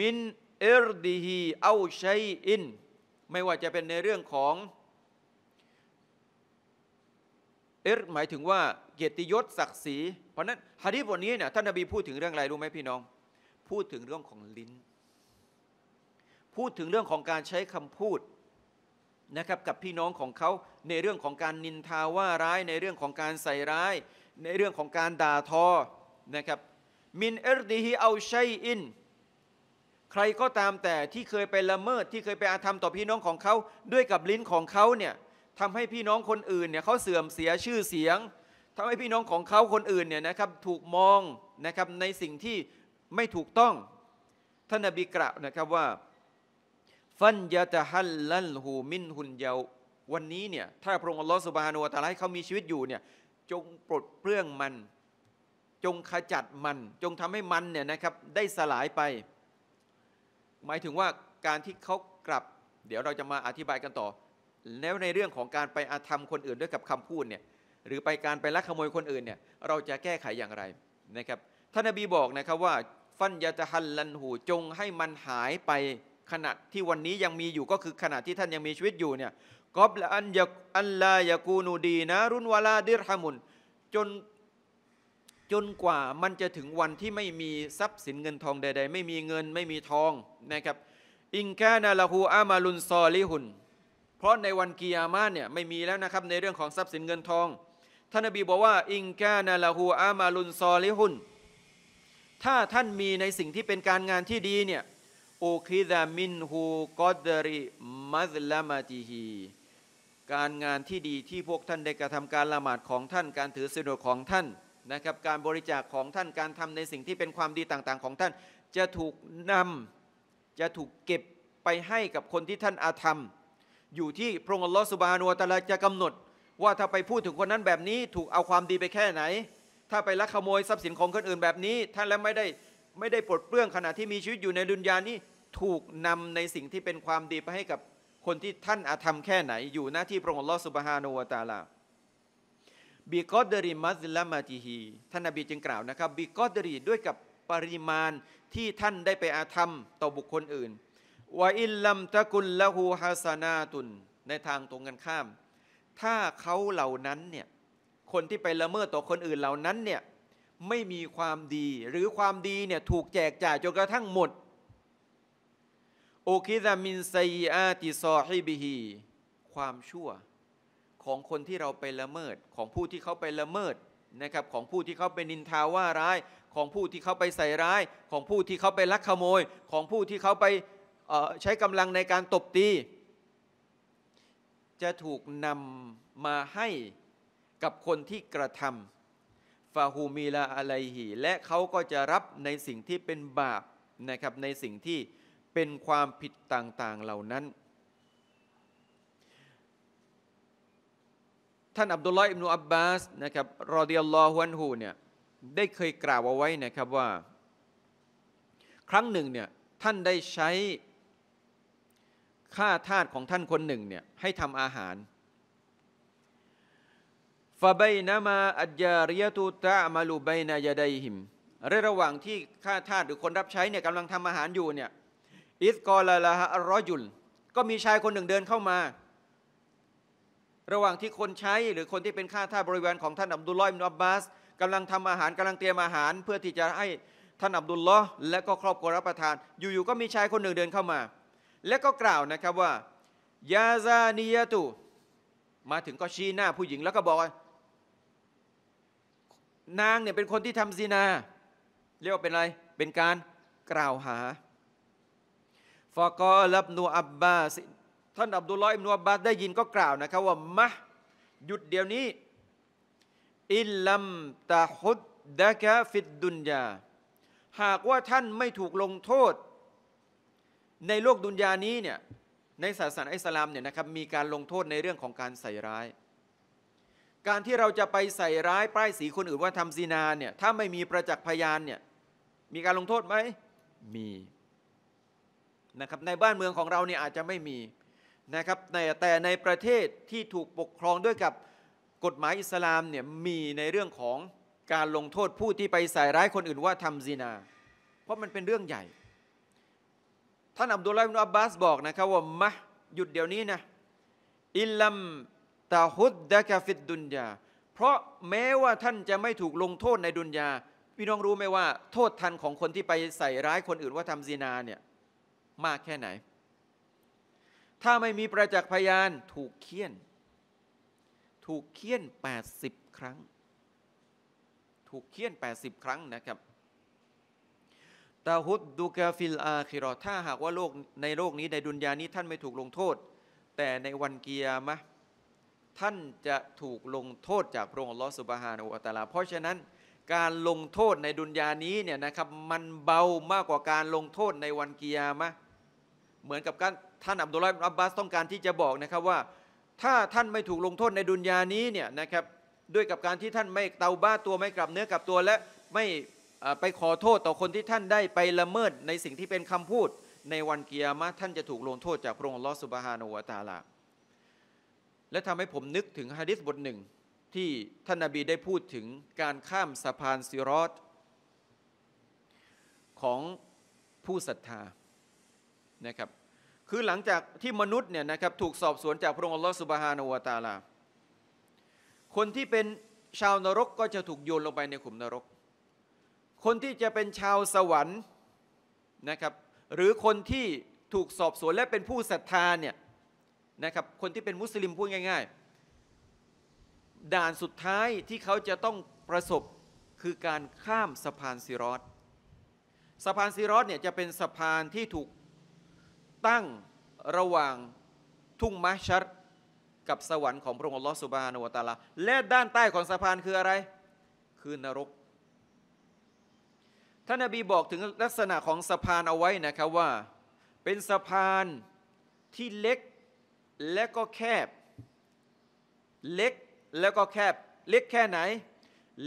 มินเอรดีฮีเอาชัยอินไม่ว่าจะเป็นในเรื่องของเอิรหมายถึงว่าเกียรติยศศักดิ์ศรีเพราะนั้นฮะดีบทนี้เนี่ยท่านนบีพูดถึงเรื่องอะไรรู้ไหมพี่น้อง พูดถึงเรื่องของลิ้น พูดถึงเรื่องของการใช้คำพูดนะครับกับพี่น้องของเขาในเรื่องของการนินทาว่าร้ายในเรื่องของการใส่ร้าย ในเรื่องของการด่าทอนะครับ มินเอิรดีฮีเอาชัยอินใครก็ตามแต่ที่เคยไปละเมิด ที่เคยไปอาธรรมต่อพี่น้องของเขาด้วยกับลิ้นของเขาเนี่ยทำให้พี่น้องคนอื่นเนี่ยเขาเสื่อมเสียชื่อเสียง ทำให้พี่น้องของเขาคนอื่นเนี่ยนะครับถูกมองนะครับในสิ่งที่ไม่ถูกต้องท่านอบีกล่าวนะครับว่าฟันยาตะฮัลลันหูมินหุนเยาวันนี้เนี่ยถ้าพระองค์อัลลอฮฺสุบฮานุอัตลาให้เขามีชีวิตอยู่เนี่ยจงปลดเปลื้องมัน จงขจัดมัน จงทำให้มันเนี่ยนะครับได้สลายไปหมายถึงว่าการที่เขากลับ เดี๋ยวเราจะมาอธิบายกันต่อแล้วในเรื่องของการไปอาธรรมคนอื่น ด้วยกับคำพูดเนี่ยหรือไปการไปลักขโมยคนอื่นเนี่ยเราจะแก้ไขอย่างไรนะครับท่านอบีบอกนะครับว่า ฟันยาตฮันลันหูจงให้มันหายไปขณะที่วันนี้ยังมีอยู่ก็คือขณะที่ท่านยังมีชีวิตอยู่เนี่ยกอบละอันยาอันลายากูนูดีนะรุนวาลาดิรฮามุนจนจนกว่ามันจะถึงวันที่ไม่มีทรัพย์สินเงินทองใด ๆ ไม่มีเงินไม่มีทองนะครับอิงแค่นาลาหูอามาลุนซอลิหุนเพราะในวันกิยามาเนี่ยไม่มีแล้วนะครับในเรื่องของทรัพย์สินเงินทองท่านอบีบอกว่าอิงแค่นาลาหูอามาลุนซอลิหุนถ้าท่านมีในสิ่งที่เป็นการงานที่ดีเนี่ยโอคิดามินฮูกอดริมัซลามาติฮีการงานที่ดีที่พวกท่านได้กระทำการละหมาดของท่านการถือศีลอดของท่านนะครับการบริจาคของท่านการทำในสิ่งที่เป็นความดีต่างๆ ของท่านจะถูกนำจะถูกเก็บไปให้กับคนที่ท่านอาธรรมอยู่ที่พระองค์ลอสุบานัวตะลาจะกำหนดว่าถ้าไปพูดถึงคนนั้นแบบนี้ ถูกเอาความดีไปแค่ไหน ถ้าไปลักขโมยทรัพย์สินของคนอื่นแบบนี้ท่านแล้วไม่ได้ไม่ได้ปลดเปลื้องขณะที่มีชีวิตอยู่ในดุนยานี้ ถูกนำในสิ่งที่เป็นความดีไปให้กับคนที่ท่านอาธรรมแค่ไหน อยู่หน้าที่พระองค์ลอสุบฮานัวตาลาบีกอดริมัสลามาติฮีท่านนบีจึงกล่าวนะครับบีกอดริด้วยกับปริมาณที่ท่านได้ไปอาธรรมต่อบุคคลอื่นวอิลลัมตะกุลละหูฮาสนาตุนในทางตรงกันข้าม ถ้าเขาเหล่านั้นเนี่ยคนที่ไปละเมิดต่อคนอื่นเหล่านั้นเนี่ยไม่มีความดีหรือความดีเนี่ยถูกแจกจ่ายจนกระทั่งหมดโอคิดามินไซอาติซอฮิบิฮีความชั่วของคนที่เราไปละเมิดของผู้ที่เขาไปละเมิดนะครับ ของผู้ที่เขาไปนินทาว่าร้ายของผู้ที่เขาไปใส่ร้ายของผู้ที่เขาไปลักขโมยของผู้ที่เขาไปใช้กำลังในการตบตี จะถูกนำมาให้กับคนที่กระทำฟาฮูมีลาอะไรฮีและเขาก็จะรับในสิ่งที่เป็นบาปนะครับในสิ่งที่เป็นความผิดต่าง ๆเหล่านั้นท่านอับดุลลอฮ์อิบนุอับบาสนะครับ รอดิยัลลอฮุอันฮูเนี่ยได้เคยกล่าวเอาไว้นะครับว่า ครั้งหนึ่งเนี่ยท่านได้ใช้ข้าทาสของท่านคนหนึ่งเนี่ยให้ทำอาหารฟาบนามาอัจยาริยตุตะมาลูไบนายาไดหิมในระหว่างที่ข้าทาสหรือคนรับใช้เนี่ยกำลังทำอาหารอยู่เนี่ยอิสกอลาลาฮะรอยุลก็มีชายคนหนึ่งเดินเข้ามาระหว่างที่คนใช้หรือคนที่เป็นข้าทาสบริวารของท่านอับดุลลอฮ์มินอับบาสกำลังทำอาหารกำลังเตรียมอาหาร เพื่อที่จะให้ท่านอับดุลลอฮ์และก็ครอบครัวรับประทาน อยู่ๆก็มีชายคนหนึ่งเดินเข้ามาและก็กล่าวนะครับว่ายาซานียตุมาถึงก็ชี้หน้าผู้หญิงแล้วก็บอกนางเนี่ยเป็นคนที่ทำซีนา เรียกว่าเป็นอะไรเป็นการกล่าวหาฟอกอลับนูอับบาสท่านอับดุลลอฮ์อิมนุอับบาสได้ยินก็กล่าวนะครับว่ามะหยุดเดี๋ยวนี้อิลลัมตะฮุดดะกะฟิดดุนยาหากว่าท่านไม่ถูกลงโทษ ในโลกดุนยานี้เนี่ยในศาสนาอิสลามเนี่ยนะครับมีการลงโทษในเรื่องของการใส่ร้าย การที่เราจะไปใส่ร้ายป้ายสีคนอื่นว่าทำซีนาเนี่ยถ้าไม่มีประจักษ์พยานเนี่ยมีการลงโทษไหมมีนะครับในบ้านเมืองของเราเนี่ยอาจจะไม่มีนะครับแต่ในประเทศที่ถูกปกครองด้วยกับกฎหมายอิสลามเนี่ยมีในเรื่องของการลงโทษผู้ที่ไปใส่ร้ายคนอื่นว่าทำซินา เพราะมันเป็นเรื่องใหญ่ท่านอับดุลลา์นอับบาสบอกนะครับว่ามะหยุดเดี๋ยวนี้นะอิลัมตาฮุดดะกาฟิดดุนยาเพราะแม้ว่าท่านจะไม่ถูกลงโทษในดุนยาพี่น้องรู้ไหมว่าโทษทันของคนที่ไปใส่ร้ายคนอื่นว่าทำซินาเนี่ยมากแค่ไหนถ้าไม่มีประจักษ์พยานถูกเคี่ยน ถูกเคี่ยน 80 ครั้ง ถูกเคี่ยน 80 ครั้งนะครับตาฮุดดูกาฟิลอาคิรอถ้าหากว่าโลกในโลกนี้ในดุนยานี้ท่านไม่ถูกลงโทษ แต่ในวันกียามะท่านจะถูกลงโทษจากพระองค์ลอสุบฮานุอัตลา เพราะฉะนั้นการลงโทษในดุนยานี้เนี่ยนะครับมันเบามากกว่าการลงโทษในวันกียามะเหมือนกับการท่านอับดุลไลบ์อับบาสต้องการที่จะบอกนะครับว่า ถ้าท่านไม่ถูกลงโทษในดุนยานี้เนี่ยนะครับ ด้วยกับการที่ท่านไม่เตาบ้าตัวไม่กลับเนื้อกลับตัวและไม่ไปขอโทษต่อคนที่ท่านได้ไปละเมิดในสิ่งที่เป็นคำพูดในวันเกียร์มาท่านจะถูกลงโทษจากพระองค์ลอสุบฮานอวตาลาและทำให้ผมนึกถึงฮะดิษบทหนึ่ง ที่ท่านนาบีได้พูดถึงการข้ามสะพานซิรอตของผู้ศรัทธานะครับคือหลังจากที่มนุษย์เนี่ยนะครับถูกสอบสวนจากพระองค์อัลลอฮฺสุบฮานาวตาลาคนที่เป็นชาวนรกก็จะถูกโยนลงไปในขุมนรก คนที่จะเป็นชาวสวรรค์นะครับหรือคนที่ถูกสอบสวนและเป็นผู้ศรัทธาเนี่ยนะครับคนที่เป็นมุสลิมพูดง่าย ๆ ด่านสุดท้ายที่เขาจะต้องประสบคือการข้ามสะพานซิรอตสะพานซิรอตเนี่ยจะเป็นสะพานที่ถูกตั้งระหว่างทุ่งมัชชัดกับสวรรค์ของพระองค์อัลลอฮฺสุบานวตาลาและด้านใต้ของสะพานคืออะไร คือนรกท่านนบีบอกถึงลักษณะของสะพานเอาไว้นะครับว่า เป็นสะพานที่เล็กและก็แคบ เล็กแล้วก็แคบเล็กแค่ไหน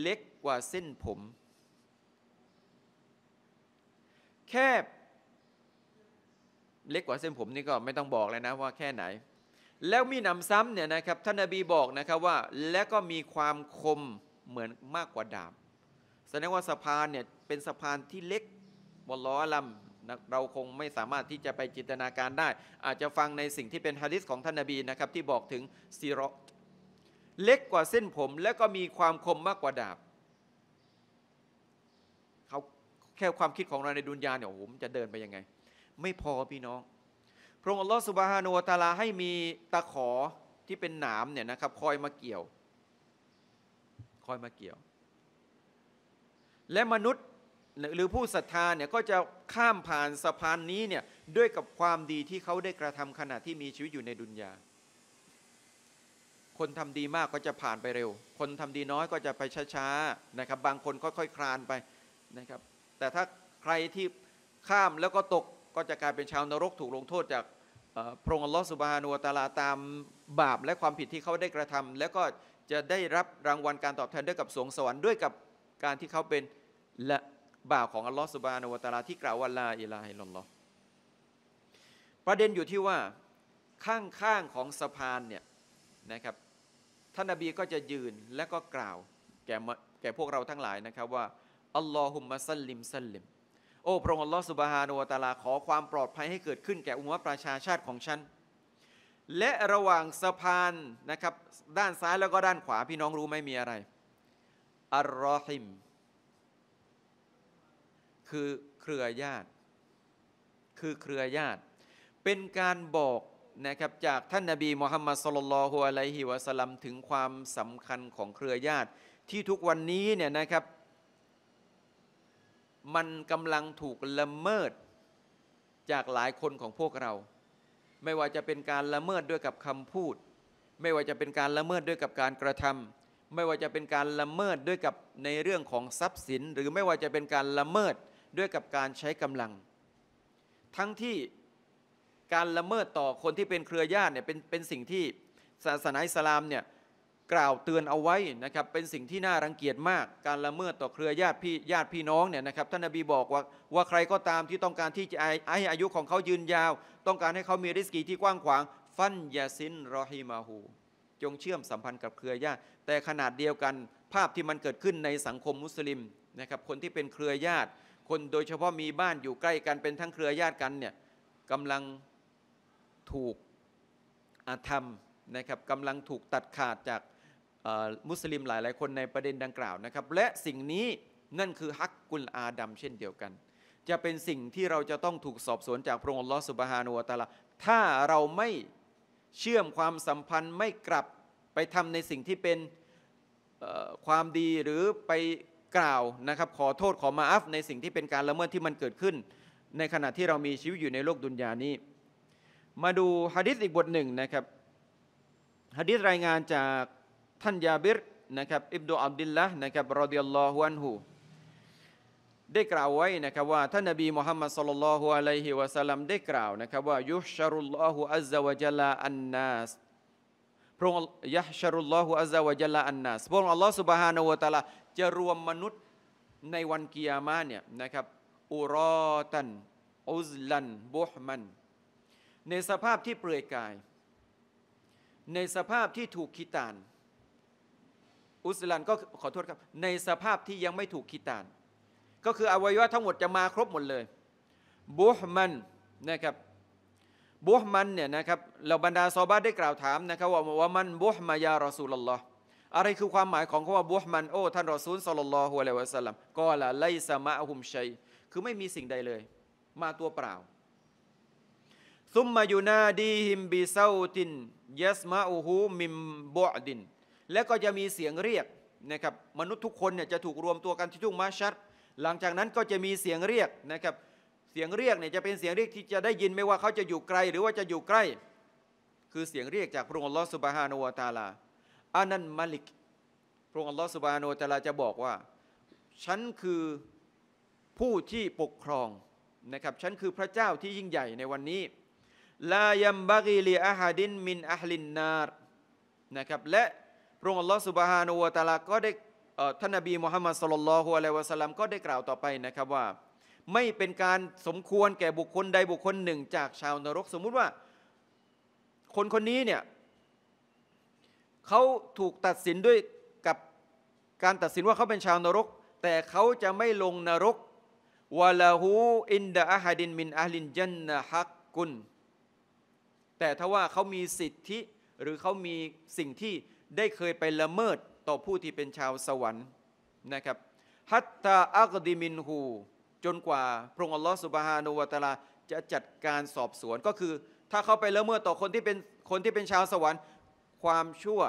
เล็กกว่าเส้นผม แคบเล็กกว่าเส้นผมนี่ก็ไม่ต้องบอกเลยนะว่าแค่ไหน แล้วมีหนำซ้ำเนี่ยนะครับท่านนบีบอกนะครับว่า และก็มีความคมเหมือนมากกว่าดาบแสดงว่าสะพานเนี่ยเป็นสะพานที่เล็กบนล้อลำเราคงไม่สามารถที่จะไปจินตนาการได้ อาจจะฟังในสิ่งที่เป็นฮะดิษของท่านนบีนะครับที่บอกถึงซีรอเล็กกว่าเส้นผมและก็มีความคมมากกว่าดาบเขาแค่ความคิดของเราในดุนยาเนี่ยโอ้โหมันจะเดินไปยังไงไม่พอพี่น้อง พระองค์อัลลอฮฺสุบฮานูตาลาให้มีตะขอ ที่เป็นหนามเนี่ยนะครับคอยมาเกี่ยว คอยมาเกี่ยว และมนุษย์หรือผู้ศรัทธาเนี่ยก็จะข้ามผ่านสะพานนี้เนี่ยด้วยกับความดีที่เขาได้กระทำขณะที่มีชีวิตอยู่ในดุนยาคนทำดีมากก็จะผ่านไปเร็ว คนทำดีน้อยก็จะไปช้าๆนะครับ บางคนค่อยๆ คลานไปนะครับ แต่ถ้าใครที่ข้ามแล้วก็ตกก็จะกลายเป็นชาวนรกถูกลงโทษจากพระองค์อัลลอฮฺสุบฮานุวตาลาตามบาปและความผิดที่เขาได้กระทำ แล้วก็จะได้รับรางวัลการตอบแทนด้วยกับสวงสวรรค์ด้วยกับการที่เขาเป็นละบาปของอัลลอฮฺสุบฮานุวตาลาที่กล่าวว่าลาอิลาฮิลลอฮประเด็นอยู่ที่ว่าข้างข้างของสะพานเนี่ยนะครับท่านอบีก็จะยืนและก็กล่าวแก่แก่พวกเราทั้งหลายนะครับว่าอัลลอฮุมมะสัลลิมสัลลิมโอ้พระองค์อัลลอฮฺสุบฮานุวะตาลาขอความปลอดภัยให้เกิดขึ้นแก่อุมมะประชาชาติของฉันและระหว่างสะพานนะครับด้านซ้ายแล้วก็ด้านขวาพี่น้องรู้ไหมมีอะไรอัลรอฮิมคือเครือญาติ คือเครือญาติ เป็นการบอกนะครับจากท่านนาบีมุฮัมมัดสลลัลฮุอะลัยฮิวะสลัมถึงความสำคัญของเครือญาติที่ทุกวันนี้เนี่ยนะครับมันกำลังถูกละเมิดจากหลายคนของพวกเรา ไม่ว่าจะเป็นการละเมิดด้วยกับคำพูด ไม่ว่าจะเป็นการละเมิดด้วยกับการกระทำไม่ว่าจะเป็นการละเมิดด้วยกับในเรื่องของทรัพย์สิน หรือไม่ว่าจะเป็นการละเมิดด้วยกับการใช้กำลัง ทั้งที่การละเมิดต่อคนที่เป็นเครือญาติเนี่ยเป็นเป็นสิ่งที่ศาสนาอิสลามเนี่ยกล่าวเตือนเอาไว้นะครับเป็นสิ่งที่น่ารังเกียจมากการละเมิดต่อเครือญาติพี่ญาติพี่น้องเนี่ยนะครับท่านนบีบอกว่าว่าใครก็ตามที่ต้องการที่จะให้อายุของเขายืนยาว ต้องการให้เขามีริสกีที่กว้างขวาง ฟันยาซินรอฮิมาหูจงเชื่อมสัมพันธ์กับเครือญาติแต่ขนาดเดียวกันภาพที่มันเกิดขึ้นในสังคมมุสลิมนะครับคนที่เป็นเครือญาติ คนโดยเฉพาะมีบ้านอยู่ใกล้กันเป็นทั้งเครือญาติกันเนี่ยกำลังถูกอาธรรมนะครับกำลังถูกตัดขาดจากมุสลิมหลาย ๆ คนในประเด็นดังกล่าวนะครับและสิ่งนี้นั่นคือ ฮักกุลอาดัมเช่นเดียวกัน จะเป็นสิ่งที่เราจะต้องถูกสอบสวนจากพระองค์ลอสุบฮานุัตลาถ้าเราไม่เชื่อมความสัมพันธ์ไม่กลับไปทำในสิ่งที่เป็นความดีหรือไปกล่าวนะครับขอโทษขอมาอัฟในสิ่งที่เป็นการละเมิดที่มันเกิดขึ้น ในขณะที่เรามีชีวิตอยู่ในโลกดุนยานี้ มาดูฮะดิษอีกบทหนึ่งนะครับฮะดิษรายงานจากท่านยาบิรนะครับอิบดุอับดิลละนะครับรอดิยัลลอฮุอันฮูได้กล่าวไว้นะครับว่าท่านนบีมุฮัมมัดสุลลัลฮุอะลัยฮิวะสัลลัมได้กล่าวนะครับว่ายุชรุลลอฮุอัลซาวะจัลลาอันนัสพระองค์ยะชรุลลอฮุอัลซาวะจัลลาอันนัสพระองค์อัลลอฮ์สุบฮานาวะตาลาจะรวมมนุษย์ในวันกิยามะเนี่ยนะครับอุรอตันอุซลันบุฮมันในสภาพที่เปลือยกาย ในสภาพที่ถูกขีตานอุสลันก็ขอโทษครับ ในสภาพที่ยังไม่ถูกคิตาน ก็คืออวัยวะทั้งหมดจะมาครบหมดเลย บุฮมันนะครับ บุฮมันเนี่ยนะครับเราบรรดาซอบาได้กล่าวถามนะครับ ว่าว่ามันบุฮมายารอสูลลอฮ์อะไรคือความหมายของคำว่าบุฮมัน โอ้ ท่านรอซูลสลลลอฮุอะลัยวะสัลลัมก็ละไลสมะฮุมชัย คือไม่มีสิ่งใดเลย มาตัวเปล่า ซุมมายูนาดีฮิมบิเซาตินยัสมาอูฮูมิมบอดินและก็จะมีเสียงเรียกนะครับมนุษย์ทุกคนเนี่ยจะถูกรวมตัวกันที่ทุ่งมาชัดหลังจากนั้นก็จะมีเสียงเรียกนะครับเสียงเรียกเนี่ยจะเป็นเสียงเรียกที่จะได้ยินไม่ว่าเขาจะอยู่ไกล หรือว่าจะอยู่ใกล้ คือเสียงเรียกจากพระองค์อัลลอฮฺสุบฮานาวตาลา อานันมาลิก พระองค์อัลลอฮฺสุบฮานาวตาลาจะบอกว่าฉันคือผู้ที่ปกครองนะครับฉันคือพระเจ้าที่ยิ่งใหญ่ในวันนี้ลายัมบากีลีอาฮาดิน มินอัลลินนารนะครับและพระองค์อัลลอฮฺสุบฮานูวตาลาก็ได้ท่านนบีมุฮัมมัดสลลัลฮุอะลัยวะสัลลัมก็ได้กล่าวต่อไปนะครับว่า ไม่เป็นการสมควรแก่บุคคลใดบุคคลหนึ่งจากชาวนรก สมมุติว่า คนคนนี้เนี่ยเขาถูกตัดสินด้วยกับการตัดสินว่าเขาเป็นชาวนรก แต่เขาจะไม่ลงนรกวะลาหูอินดะอาฮดินมินอาลินจันนะฮักกุนแต่ถ้าว่าเขามีสิทธิหรือเขามีสิ่งที่ได้เคยไปละเมิดต่อผู้ที่เป็นชาวสวรรค์นะครับฮัตตาอักดิมินฮูจนกว่า พระองค์อัลลอฮฺสุบฮานุวะตาลาจะจัดการสอบสวนก็คือ ถ้าเขาไปละเมิดต่อคนที่เป็นคนที่เป็นชาวสวรรค์ความชั่ว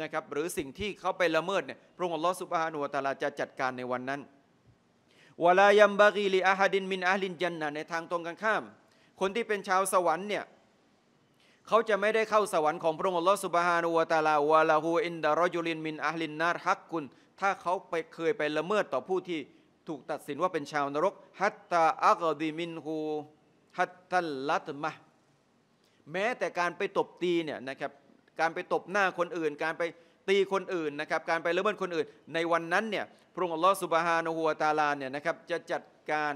นะครับหรือสิ่งที่เขาไปละเมิดเนี่ยพระองค์อัลลอฮฺสุบฮานุวะตาลาจะจัดการในวันนั้นวลายัมบารีลีอาฮัดินมินอาลินยันนะในทางตรงกันข้าม คนที่เป็นชาวสวรรค์เนี่ยเขาจะไม่ได้เข้าสวรรค์ของพระองค์ลอสุบฮานุวตาลาวาลาหูอินดารยูลินมินอาลินนาฮักกุล ถ้าเขาไปเคยไปละเมิดต่อผู้ที่ถูกตัดสินว่าเป็นชาวนรก ฮัตตาอักดีมินฮูฮัตตัลลัตมะ แม้แต่การไปตบตีเนี่ยนะครับ การไปตบหน้าคนอื่น การไปตีคนอื่นนะครับ การไปละเมิดคนอื่น ในวันนั้นเนี่ย พระองค์ลอสุบฮานุวตาลาเนี่ยนะครับ จะจัดการ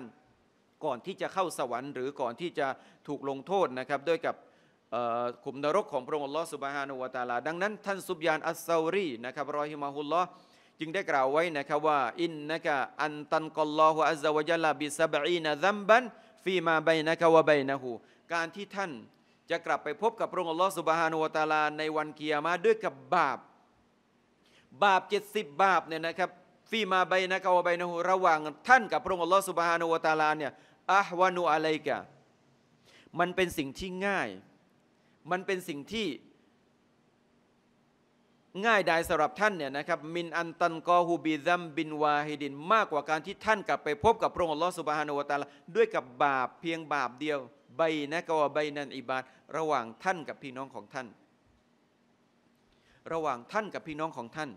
ก่อนที่จะเข้าสวรรค์ หรือก่อนที่จะถูกลงโทษนะครับด้วยกับขุมนรกของพระองค์ลอสุบฮานุวาตาลาดังนั้นท่านซุบยาน อัสซารี นะครับ รอฮิมาฮุลลอฮ์จึงได้กล่าวไว้นะครับว่า อินนะกะ อันตันกอลลอฮุอัลลอฮ์วะยัลาบิซาบีนะซัมบัน ฟีมาใบนะกะวะใบนะฮู การที่ท่านจะกลับไปพบกับพระองค์ลอสุบฮานุวาตาลาในวันเกียรมาด้วยกับบาป บาปเจ็ดสิบบาปเนี่ยนะครับ ฟีมาใบนะกะวะใบนะฮู ระหว่างท่านกับพระองค์ลอสุบฮานุวาตาลาเนี่ยอัฮวานุอะไลกะ มันเป็นสิ่งที่ง่ายมันเป็นสิ่งที่ ง่ายดายสำหรับท่านเนี่ยนะครับมินอันตันกอฮูบีซัมบินวาฮิดิน มากกว่าการที่ท่านกลับไปพบกับพระองค์ลอสุบฮานวตาลด้วยกับบาปเพียงบาปเดียวใบนะกวใบนันอิบาดระหว่างท่านกับพี่น้องของท่าน ระหว่างท่านกับพี่น้องของท่าน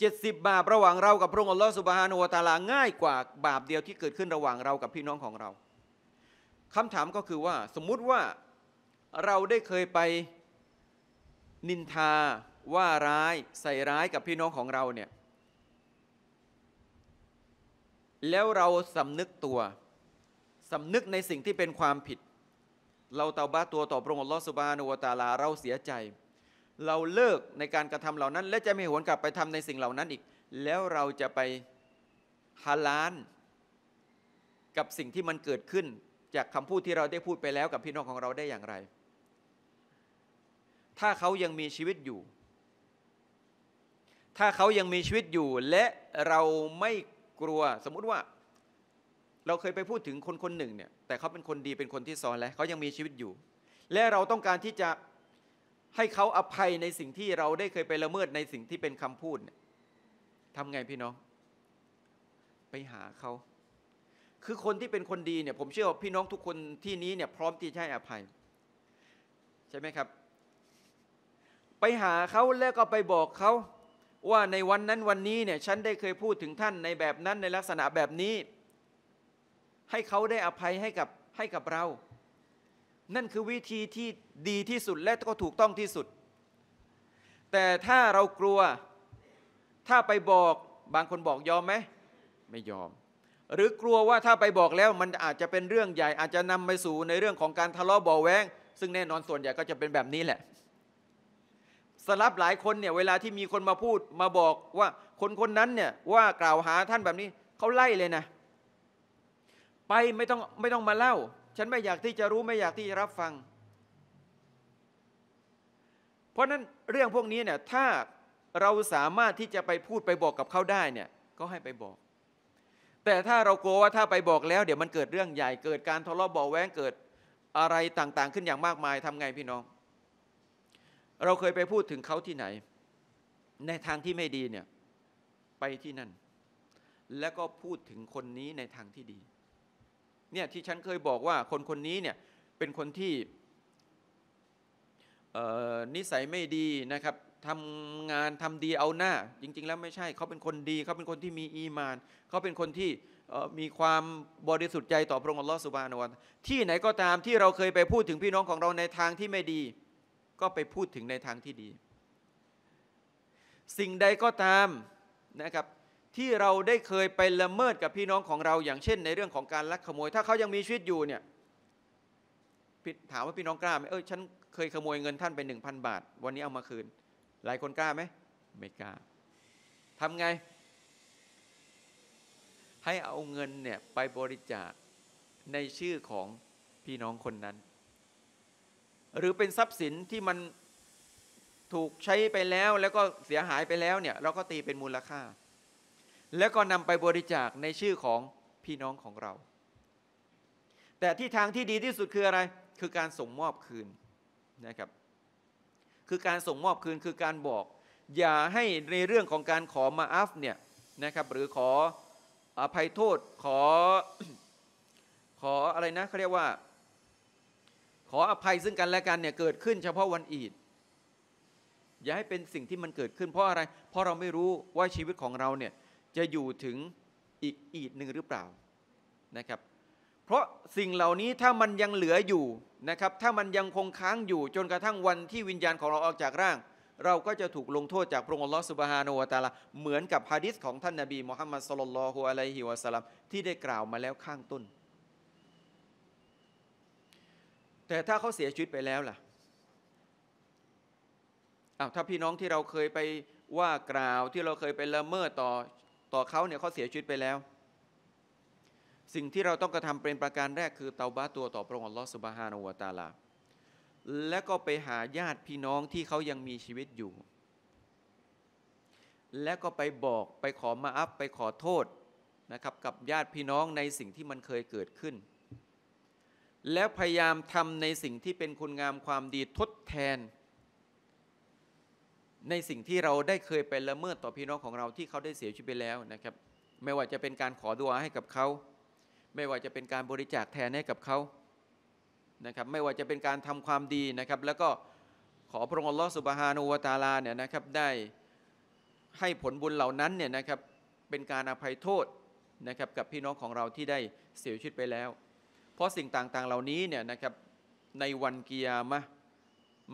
70บาประหว่างเรากับพระองค์ลอสุบฮานุวตาลาง่ายกว่าบาปเดียวที่เกิดขึ้นระหว่างเรากับพี่น้องของเราคำถามก็คือว่า สมมุติว่าเราได้เคยไปนินทาว่าร้ายใส่ร้ายกับพี่น้องของเราเนี่ย แล้วเราสำนึกตัวสำนึกในสิ่งที่เป็นความผิด เราเตาบ้าตัวต่อพระองค์ลอสุบานุวตาลาเราเสียใจ เราเลิกในการกระทำเหล่านั้น และจะไม่หวนกลับไปทำในสิ่งเหล่านั้นอีกแล้วเราจะไปฮาลาน กับสิ่งที่มันเกิดขึ้น จากคำพูดที่เราได้พูดไปแล้วกับพี่น้องของเราได้อย่างไรถ้าเขายังมีชีวิตอยู่ ถ้าเขายังมีชีวิตอยู่ และเราไม่กลัว สมมุติว่า เราเคยไปพูดถึงคนคนหนึ่งเนี่ย แต่เขาเป็นคนดีเป็นคนที่ซอนแล้วเขายังมีชีวิตอยู่ และเราต้องการที่จะให้เขาอภัยในสิ่งที่เราได้เคยไปละเมิดในสิ่งที่เป็นคำพูดเนี่ยทำไงพี่น้อง ไปหาเขา คือคนที่เป็นคนดีเนี่ย ผมเชื่อว่าพี่น้องทุกคนที่นี้เนี่ยพร้อมที่จะให้อภัย ใช่ไหมครับไปหาเขาแล้วก็ไปบอกเขาว่าในวันนั้นวันนี้เนี่ยฉันได้เคยพูดถึงท่านในแบบนั้นในลักษณะแบบนี้ ให้เขาได้อภัยให้กับให้กับเรา นั่นคือวิธีที่ดีที่สุดและก็ถูกต้องที่สุด แต่ถ้าเรากลัวถ้าไปบอกบางคนบอกยอมไหมไม่ยอม หรือกลัวว่าถ้าไปบอกแล้วมันอาจจะเป็นเรื่องใหญ่ อาจจะนำไปสู่ในเรื่องของการทะเลาะเบาแวงซึ่งแน่นอนส่วนใหญ่ก็จะเป็นแบบนี้แหละสลับหลายคนเนี่ยเวลาที่มีคนมาพูดมาบอกว่าคนคนนั้นเนี่ยว่ากล่าวหาท่านแบบนี้เขาไล่เลยนะ ไปไม่ต้องไม่ต้องมาเล่า ฉันไม่อยากที่จะรู้ไม่อยากที่จะรับฟัง เพราะนั้นเรื่องพวกนี้เนี่ยถ้าเราสามารถที่จะไปพูดไปบอกกับเขาได้เนี่ย ก็ให้ไปบอก แต่ถ้าเรากลัวว่าถ้าไปบอกแล้ว เดี๋ยวมันเกิดเรื่องใหญ่เกิดการทะเลาะเบาแว้งเกิดอะไรต่าง ๆ ขึ้นอย่างมากมายทำไงพี่น้องเราเคยไปพูดถึงเขาที่ไหน ในทางที่ไม่ดีเนี่ยไปที่นั่น แล้วก็พูดถึงคนนี้ในทางที่ดีเนี่ยที่ฉันเคยบอกว่าคนคนนี้เนี่ยเป็นคนที่นิสัยไม่ดีนะครับทำงานทำดีเอาหน้าจริงๆ แล้วไม่ใช่ เขาเป็นคนดี เขาเป็นคนที่มีอีมาน เขาเป็นคนที่มีความบริสุทธิ์ใจ ต่อพระองค์อัลลอฮฺสุบานอวนที่ไหนก็ตามที่เราเคยไปพูดถึงพี่น้องของเราในทางที่ไม่ดีก็ไปพูดถึงในทางที่ดี สิ่งใดก็ตามนะครับที่เราได้เคยไปละเมิดกับพี่น้องของเราอย่างเช่นในเรื่องของการลักขโมย ถ้าเขายังมีชีวิตอยู่เนี่ยถามว่าพี่น้องกล้าไหมเออฉันเคยขโมยเงินท่านไปหนึ่งพันบาทวันนี้เอามาคืนหลายคนกล้าไหมไม่กล้าทำไง ให้เอาเงินเนี่ยไปบริจาคในชื่อของพี่น้องคนนั้นหรือเป็นทรัพย์สินที่มันถูกใช้ไปแล้วแล้วก็เสียหายไปแล้วเนี่ยเราก็ตีเป็นมูลค่า แล้วก็นำไปบริจาคในชื่อของพี่น้องของเรา แต่ที่ทางที่ดีที่สุดคืออะไร คือการส่งมอบคืนนะครับ คือการส่งมอบคืนคือการบอก อย่าให้ในเรื่องของการขอมาอัฟเนี่ยนะครับ หรือขออภัยโทษขอ ขออะไรนะเขาเรียกว่าขออภัยซึ่งกันและกันเนี่ยเกิดขึ้น เฉพาะวันอีดอย่าให้เป็นสิ่งที่มันเกิดขึ้นเพราะอะไร เพราะเราไม่รู้ว่าชีวิตของเราเนี่ยจะอยู่ถึงอีกอีดหนึ่งหรือเปล่านะครับ เพราะสิ่งเหล่านี้ถ้ามันยังเหลืออยู่นะครับถ้ามันยังคงค้างอยู่จนกระทั่งวันที่วิญญาณของเราออกจากร่าง เราก็จะถูกลงโทษจากพระองค์ลอสุบฮาโนวตาลาเหมือนกับฮะดิษของท่านนาบีมุฮัมมัดสลลัลฮุอะลัยฮิวะสัลลัมที่ได้กล่าวมาแล้วข้างต้นแต่ถ้าเขาเสียชีวิตไปแล้วล่ะ อ้าวถ้าพี่น้องที่เราเคยไปว่ากล่าวที่เราเคยไปละเมิดต่อต่อเขาเนี่ยเขาเสียชีวิตไปแล้ว สิ่งที่เราต้องกระทำเป็นประการแรกคือเตาบ้าตัวต่อพระองค์ลอสุบฮานอวตาลา และก็ไปหาญาติพี่น้องที่เขายังมีชีวิตอยู่ และก็ไปบอกไปขอมาอัพไปขอโทษนะครับ กับญาติพี่น้องในสิ่งที่มันเคยเกิดขึ้นแล้วพยายามทำในสิ่งที่เป็นคุณงามความดีทดแทน ในสิ่งที่เราได้เคยไปละเมิดต่อพี่น้องของเราที่เขาได้เสียชีวิตไปแล้วนะครับ ไม่ว่าจะเป็นการขอดุอาให้กับเขาไม่ว่าจะเป็นการบริจาคแทนให้กับเขานะครับไม่ว่าจะเป็นการทำความดีนะครับ แล้วก็ขอพระองค์อัลลอฮฺสุบฮานูวาตาลาเนี่ยนะครับได้ให้ผลบุญเหล่านั้นเนี่ยนะครับเป็นการอภัยโทษนะครับกับพี่น้องของเราที่ได้เสียชีวิตไปแล้วเพราะสิ่งต่างๆ เหล่านี้เนี่ยนะครับในวันกิยามะ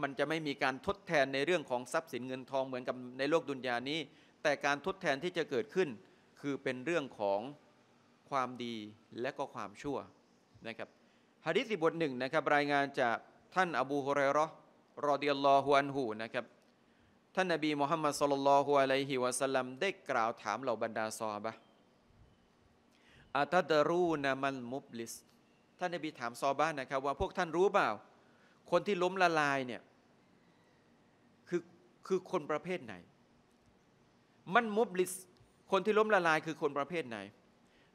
มันจะไม่มีการทดแทนในเรื่องของทรัพย์สินเงินทองเหมือนกับในโลกดุนยานี้ แต่การทดแทนที่จะเกิดขึ้น คือเป็นเรื่องของความดีและก็ความชั่วนะครับฮะดิษบทหนึ่งนะครับรายงานจากท่านอบูฮุเรรอรอดิยัลลอฮุอันหูนะครับท่านนบีมุฮัมมัดสุลลัลฮุอะลัยฮิวะสัลลัมได้กล่าวถามเหล่าบรรดาซอบะอัตดรูนะมันมุบลิสท่านนบีถามซอบ้านนะครับว่าพวกท่านรู้เปล่าคนที่ล้มละลายเนี่ยคือคือคนประเภทไหนมันมุบลิสคนที่ล้มละลาย คือคนประเภทไหน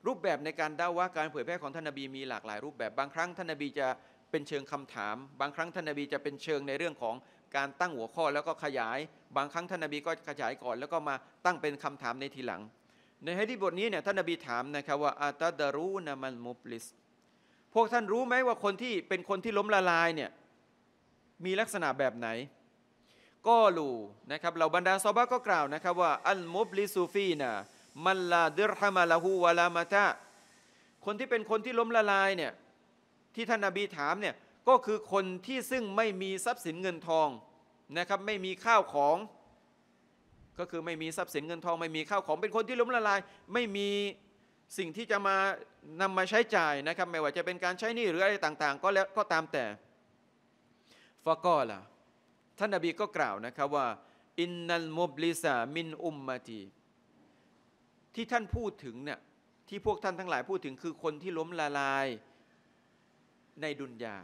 รูปแบบในการด่าว่าการเผยแพร่ของท่านนบีมีหลากหลาย รูปแบบบางครั้งท่านนบีจะเป็นเชิงคำถาม บางครั้งท่านนบีจะเป็นเชิงในเรื่องของการตั้งหัวข้อแล้วก็ขยาย บางครั้งท่านนบีก็ขยายก่อน แล้วก็มาตั้งเป็นคำถามในทีหลังในฮ้ดีบทนี้เนี่ยท่านนบีถามนะครับว่าอาตาดารูนามันมุบลิสพวกท่านรู้ไหมว่าคนที่เป็นคนที่ล้มละลายเนี่ยมีลักษณะแบบไหน ก็รู้นะครับเหล่าบรรดาซอบะก็กล่าวนะครับว่า อัลมุบลิซูฟีนะมัลลาดิรฮามาลาหูวาลามาตะคนที่เป็นคนที่ล้มละลายเนี่ยที่ท่านนาบีถามเนี่ยก็คือคนที่ซึ่งไม่มีทรัพย์สินเงินทองนะครับ ไม่มีข้าวของ ก็คือไม่มีทรัพย์สินเงินทอง ไม่มีข้าวของเป็นคนที่ล้มละลาย ไม่มีสิ่งที่จะมานำมาใช้จ่ายนะครับไม่ว่าจะเป็นการใช้หนี้หรืออะไรต่าง ๆ ก็แล้วก็ตามแต่ฟะกอล่ะท่านนบีก็กล่าวนะครับว่าอินนัลมุบลิซามินอุมมาตีที่ท่านพูดถึงเนี่ยที่พวกท่านทั้งหลายพูดถึง คือคนที่ล้มละลายในดุนยา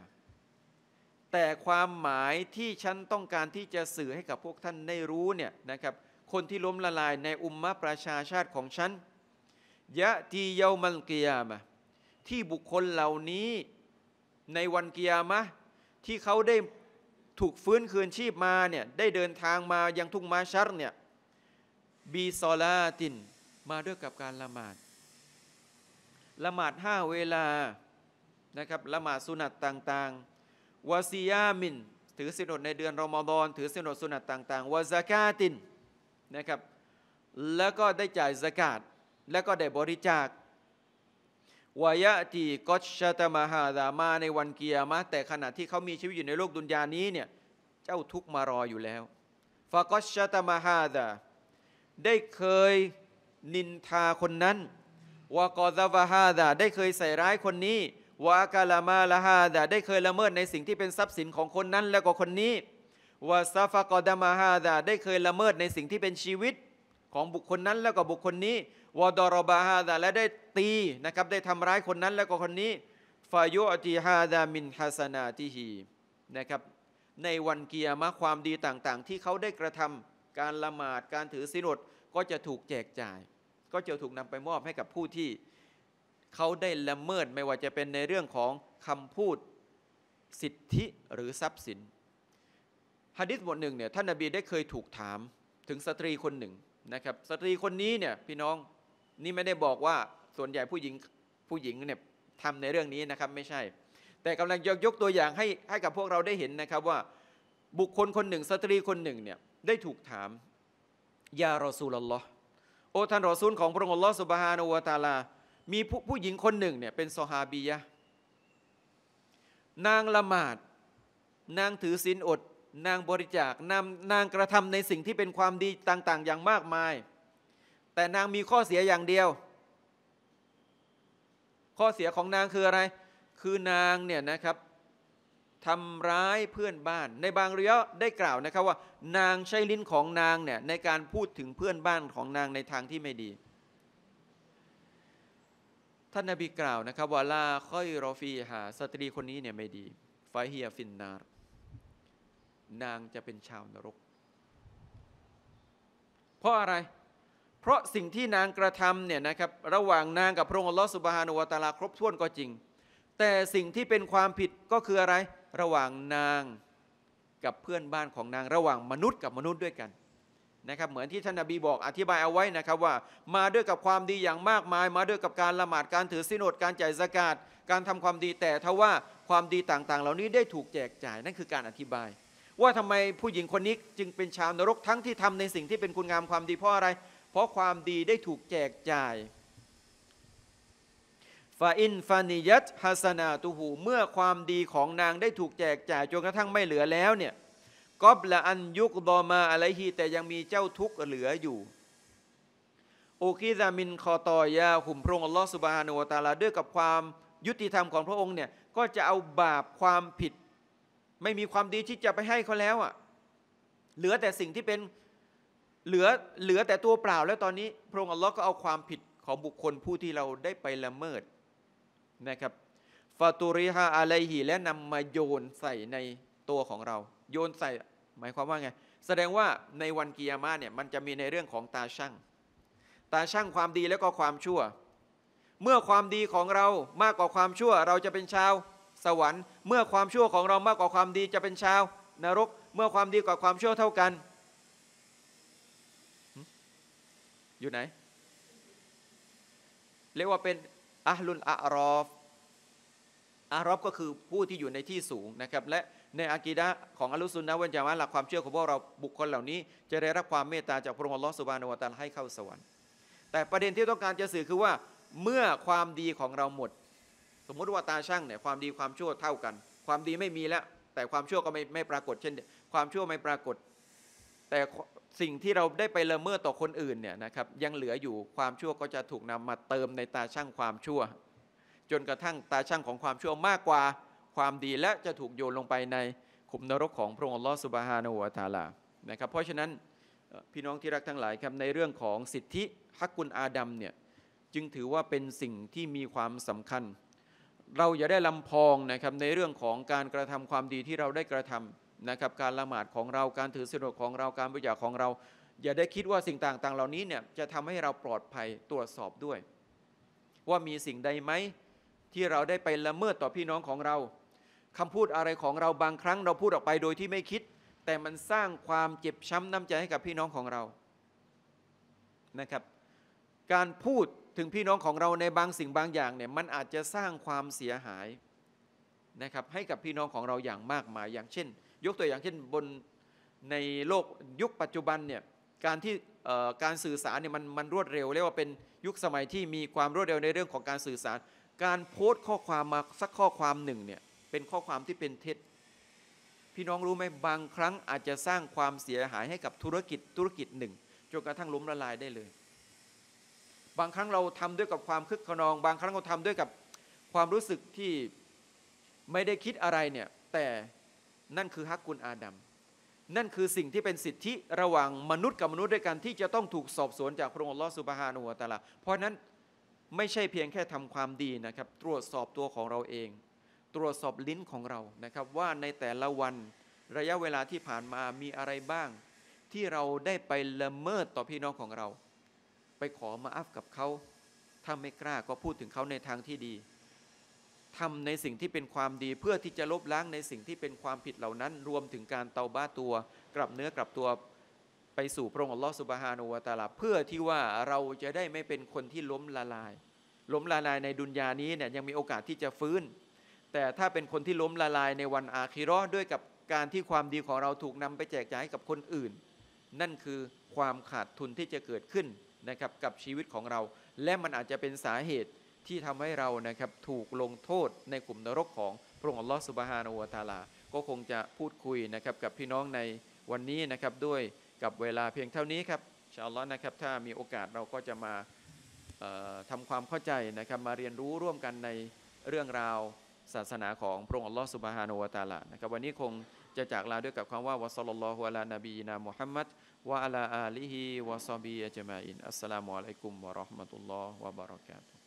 แต่ความหมายที่ฉันต้องการที่จะสื่อให้กับพวกท่านได้รู้เนี่ยนะครับคนที่ล้มละลายในอุมมะประชาชาติของฉันยะตีเยามันกิยามะที่บุคคลเหล่านี้ในวันกิยามะที่เขาได้ถูกฟื้นคืนชีพมาเนี่ยได้เดินทางมายังทุ่งมาชัรเนี่ยบีซอลาติน มาด้วยกับการละหมาดละหมาดห้าเวลานะครับละหมาดสุนัตต่าง ๆวาซียามินถือสินอดในเดือนรอมฎอนถือสินอดสุนัตต่างๆวาซากาตินนะครับแล้วก็ได้จ่ายสกาดและก็ได้บริจาควายะตีกอชตมาฮาดามาในวันเกียร์มาแต่ขณะที่เขามีชีวิตอยู่ในโลกดุนยานี้เนี่ยเจ้าทุกมารออยู่แล้วฟากอชตมาฮาดาได้เคยนินทาคนนั้นวากอซาวาฮาดาได้เคยใส่ร้ายคนนี้วากาลามาลาฮาดาได้เคยละเมิดในสิ่งที่เป็นทรัพย์สินของคนนั้น และก็คนนี้วาซาฟากอดามาฮาดาได้เคยละเมิดในสิ่งที่เป็นชีวิตของบุคคลนั้น แล้วก็บุคคลนี้วดรบาฮาดาและได้ตีนะครับได้ทำร้ายคนนั้นและก็คนนี้ฟายุอติฮาดามินฮัสนาติฮีนะครับ ในวันเกียร์มะความดีต่าง ๆ ที่เขาได้กระทำการละหมาดการถือศีลอดก็จะถูกแจกจ่าย ก็จะถูกนำไปมอบให้กับผู้ที่เขาได้ละเมิดไม่ว่าจะเป็นในเรื่องของคำพูดสิทธิหรือทรัพย์สินฮะดิษบทหนึ่งเนี่ยท่านนาบีได้เคยถูกถามถึงสตรีคนหนึ่งนะครับ สตรีคนนี้เนี่ยพี่น้องนี่ไม่ได้บอกว่าส่วนใหญ่ผู้หญิงผู้หญิงเนี่ยทำในเรื่องนี้นะครับไม่ใช่ แต่กำลังยกยกตัวอย่างให้ให้กับพวกเราได้เห็นนะครับว่าบุคคลคนหนึ่งสตรีคนหนึ่งเนี่ยได้ถูกถามยารอซูลลอ์โอท่านรอซูลของพระองค์ลอสุบฮานอวตาลามีผู้ผู้หญิงคนหนึ่งเนี่ยเป็นซอฮาบียะนางละหมาดนางถือศีลอด นางบริจาคนางนางกระทำในสิ่งที่เป็นความดีต่างๆ อย่างมากมายแต่นางมีข้อเสียอย่างเดียว ข้อเสียของนางคืออะไร คือนางเนี่ยนะครับทำร้ายเพื่อนบ้าน ในบางเรียได้กล่าวนะครับ ว่า นางใช้ลิ้นของนางเนี่ยในการพูดถึงเพื่อนบ้านของนางในทางที่ไม่ดี ท่านนาบีกล่าวนะครับ ว่าลาค่อยรอฟีหาสตรีคนนี้เนี่ยไม่ดี ไฟเฮียฟินนารนางจะเป็นชาวนรก เพราะอะไรเพราะสิ่งที่นางกระทำเนี่ยนะครับระหว่างนางกับพระองค์อัลลอฮฺสุบฮานุวาตาลาครบถ้วนก็จริง แต่สิ่งที่เป็นความผิดก็คืออะไร ระหว่างนางกับเพื่อนบ้านของนางระหว่างมนุษย์กับมนุษย์ด้วยกันนะครับเหมือนที่ท่านนบีบอกอธิบายเอาไว้นะครับว่า มาด้วยกับความดีอย่างมากมาย มาด้วยกับการละหมาดการถือศีลอดการจ่ายสกาดการทำความดีแต่ทว่าความดีต่างๆ เหล่านี้ได้ถูกแจกจ่ายนั่นคือการอธิบาย ว่าทำไมผู้หญิงคนนี้จึงเป็นชาวนรกทั้งที่ทำในสิ่งที่เป็นคุณงามความดีเพราะอะไรเพราะความดีได้ถูกแจกจ่าย ฟาอิน ฟานิยัตฮัสนาตูหู เมื่อความดีของนางได้ถูกแจกจ่ายจนกระทั่งไม่เหลือแล้วเนี่ย กอบละอันยุกดอมาอะไรฮีแต่ยังมีเจ้าทุกข์เหลืออยู่โอคิซามิน คอตอยาหุ่มพระองค์อัลลอฮฺสุบฮานุตาลาด้วยกับความยุติธรรมของพระองค์เนี่ยก็จะเอาบาปความผิด ไม่มีความดีที่จะไปให้เขาแล้วอะ่ะ เหลือแต่สิ่งที่เป็นเหลือเหลือแต่ตัวเปล่าแล้วตอนนี้พระองค์อัลลอฮ์ก็เอาความผิดของบุคคลผู้ที่เราได้ไปละเมิดนะครับฟาตูริฮาอะไลหีและนำมาโยนใส่ในตัวของเรา โยนใส่หมายความว่าไงแสดงว่าในวันกิยามาเนี่ยมันจะมีในเรื่องของตาช่างตาช่างความดีแล้วก็ความชั่ว เมื่อความดีของเรามากกว่าความชั่วเราจะเป็นชาวสวรรค์ เมื่อความชั่วของเรามากกว่าความดีจะเป็นชาวนรกเมื่อความดีกว่าความชั่วเท่ากันอยู่ไหนเรียกว่าเป็นอัลลุนอารอฟอารอฟก็คือผู้ที่อยู่ในที่สูงนะครับและในอากีดะของอัลลุซุนนะเวนจามะหลักความเชื่อของพวกเราบุคคลเหล่านี้ จะได้รับความเมตตาจากพระองค์อัลลอฮสุบานอวตารให้เข้าสวรรค์ แต่ประเด็นที่ต้องการจะสื่อคือว่าเมื่อความดีของเราหมด สมมุติว่าตาช่างเนี่ยความดีความชั่วเท่ากัน ความดีไม่มีแล้วแต่ความชั่วก็ไม่ไม่ปรากฏ เช่น ความชั่วไม่ปรากฏ แต่สิ่งที่เราได้ไปละเมิดต่อคนอื่นเนี่ยนะครับยังเหลืออยู่ความชั่วก็จะถูกนำมาเติมในตาช่างความชั่ว จนกระทั่งตาช่างของความชั่วมากกว่าความดีและจะถูกโยนลงไปในขุมนรกของพระองค์ลอสุบฮานะวะตาลานะครับเพราะฉะนั้นพี่น้องที่รักทั้งหลายครับในเรื่องของสิทธิฮักกุลอาดัมเนี่ยจึงถือว่าเป็นสิ่งที่มีความสำคัญ เราอย่าได้ลำพองนะครับในเรื่องของการกระทำความดีที่เราได้กระทำนะครับการละหมาดของเราการถือศีลอดของเราการบริจาคของเรา อย่าได้คิดว่าสิ่งต่างๆเหล่านี้เนี่ยจะทำให้เราปลอดภัยตรวจสอบด้วย ว่ามีสิ่งใดไหมที่เราได้ไปละเมิดต่อพี่น้องของเรา คำพูดอะไรของเราบางครั้ง เราพูดออกไปโดยที่ไม่คิด แต่มันสร้างความเจ็บช้ำน้ำใจให้กับพี่น้องของเรานะครับการพูดถึงพี่น้องของเราในบางสิ่งบางอย่างเนี่ยมันอาจจะสร้างความเสียหายนะครับให้กับพี่น้องของเราอย่างมากมายอย่างเช่นยกตัวอย่างเช่นบนในโลกยุคปัจจุบันเนี่ยการที่การสื่อสารเนี่ยมันมันรวดเร็วเรียกว่าเป็นยุคสมัยที่มีความรวดเร็วในเรื่องของการสื่อสาร การโพสต์ข้อความมาสักข้อความหนึ่งเนี่ยเป็นข้อความที่เป็นเท็จ พี่น้องรู้ไหมบางครั้งอาจจะสร้างความเสียหายให้กับธุรกิจธุรกิจหนึ่งจนกระทั่งล้มละลายได้เลย บางครั้งเราทำด้วยกับความคึกขนอง บางครั้งเราทำด้วยกับความรู้สึกที่ไม่ได้คิดอะไรเนี่ยแต่นั่นคือฮักกุลอาดัม นั่นคือสิ่งที่เป็นสิทธิระหว่างมนุษย์กับมนุษย์ด้วยกันที่จะต้องถูกสอบสวนจากพระองค์ลอสุบฮานุวตาลาเพราะนั้นไม่ใช่เพียงแค่ทำความดีนะครับ ตรวจสอบตัวของเราเอง ตรวจสอบลิ้นของเรานะครับ ว่าในแต่ละวันระยะเวลาที่ผ่านมามีอะไรบ้าง ที่เราได้ไปละเมิดต่อพี่น้องของเรา ไปขอมาอัฟกับเขาถ้าไม่กล้าก็พูดถึงเขาในทางที่ดีทำในสิ่งที่เป็นความดีเพื่อที่จะลบล้างในสิ่งที่เป็นความผิดเหล่านั้น รวมถึงการเตาบ้าตัว กลับเนื้อกลับตัวไปสู่พระองค์อัลลอฮฺสุบฮานุวะตาลาเพื่อที่ว่าเราจะได้ไม่เป็นคนที่ล้มละลาย ล้มละลายในดุนยานี้เนี่ยยังมีโอกาสที่จะฟื้น แต่ถ้าเป็นคนที่ล้มละลายในวันอาคิรอด้วยกับการที่ความดีของเราถูกนำไปแจกจ่ายให้กับคนอื่น นั่นคือความขาดทุนที่จะเกิดขึ้นนะครับกับชีวิตของเรา และมันอาจจะเป็นสาเหตุที่ทำให้เรานะครับถูกลงโทษในกลุ่มนรกของพระองค์อัลลอฮฺสุบฮานอวตาลา ก็คงจะพูดคุยนะครับกับพี่น้องในวันนี้นะครับด้วยกับเวลาเพียงเท่านี้ครับชาวลลอนะครับถ้ามีโอกาสเราก็จะมาทำความเข้าใจนะครับมาเรียนรู้ร่วมกันในเรื่องราวศาสนาของพระองค์อัลลอฮฺสุบฮานอวตาลานะครับวันนี้คงจะจากลาด้วยกับคำว่าวะสัลลัลลอฮุอะลานบีนามุฮัมมัด วะอะลาอาลีฮิวะซอบีอัจมาอิน อัสสลามุอะลัยกุมวะราะห์มะตุลลอฮ์วะบะเราะกาตุ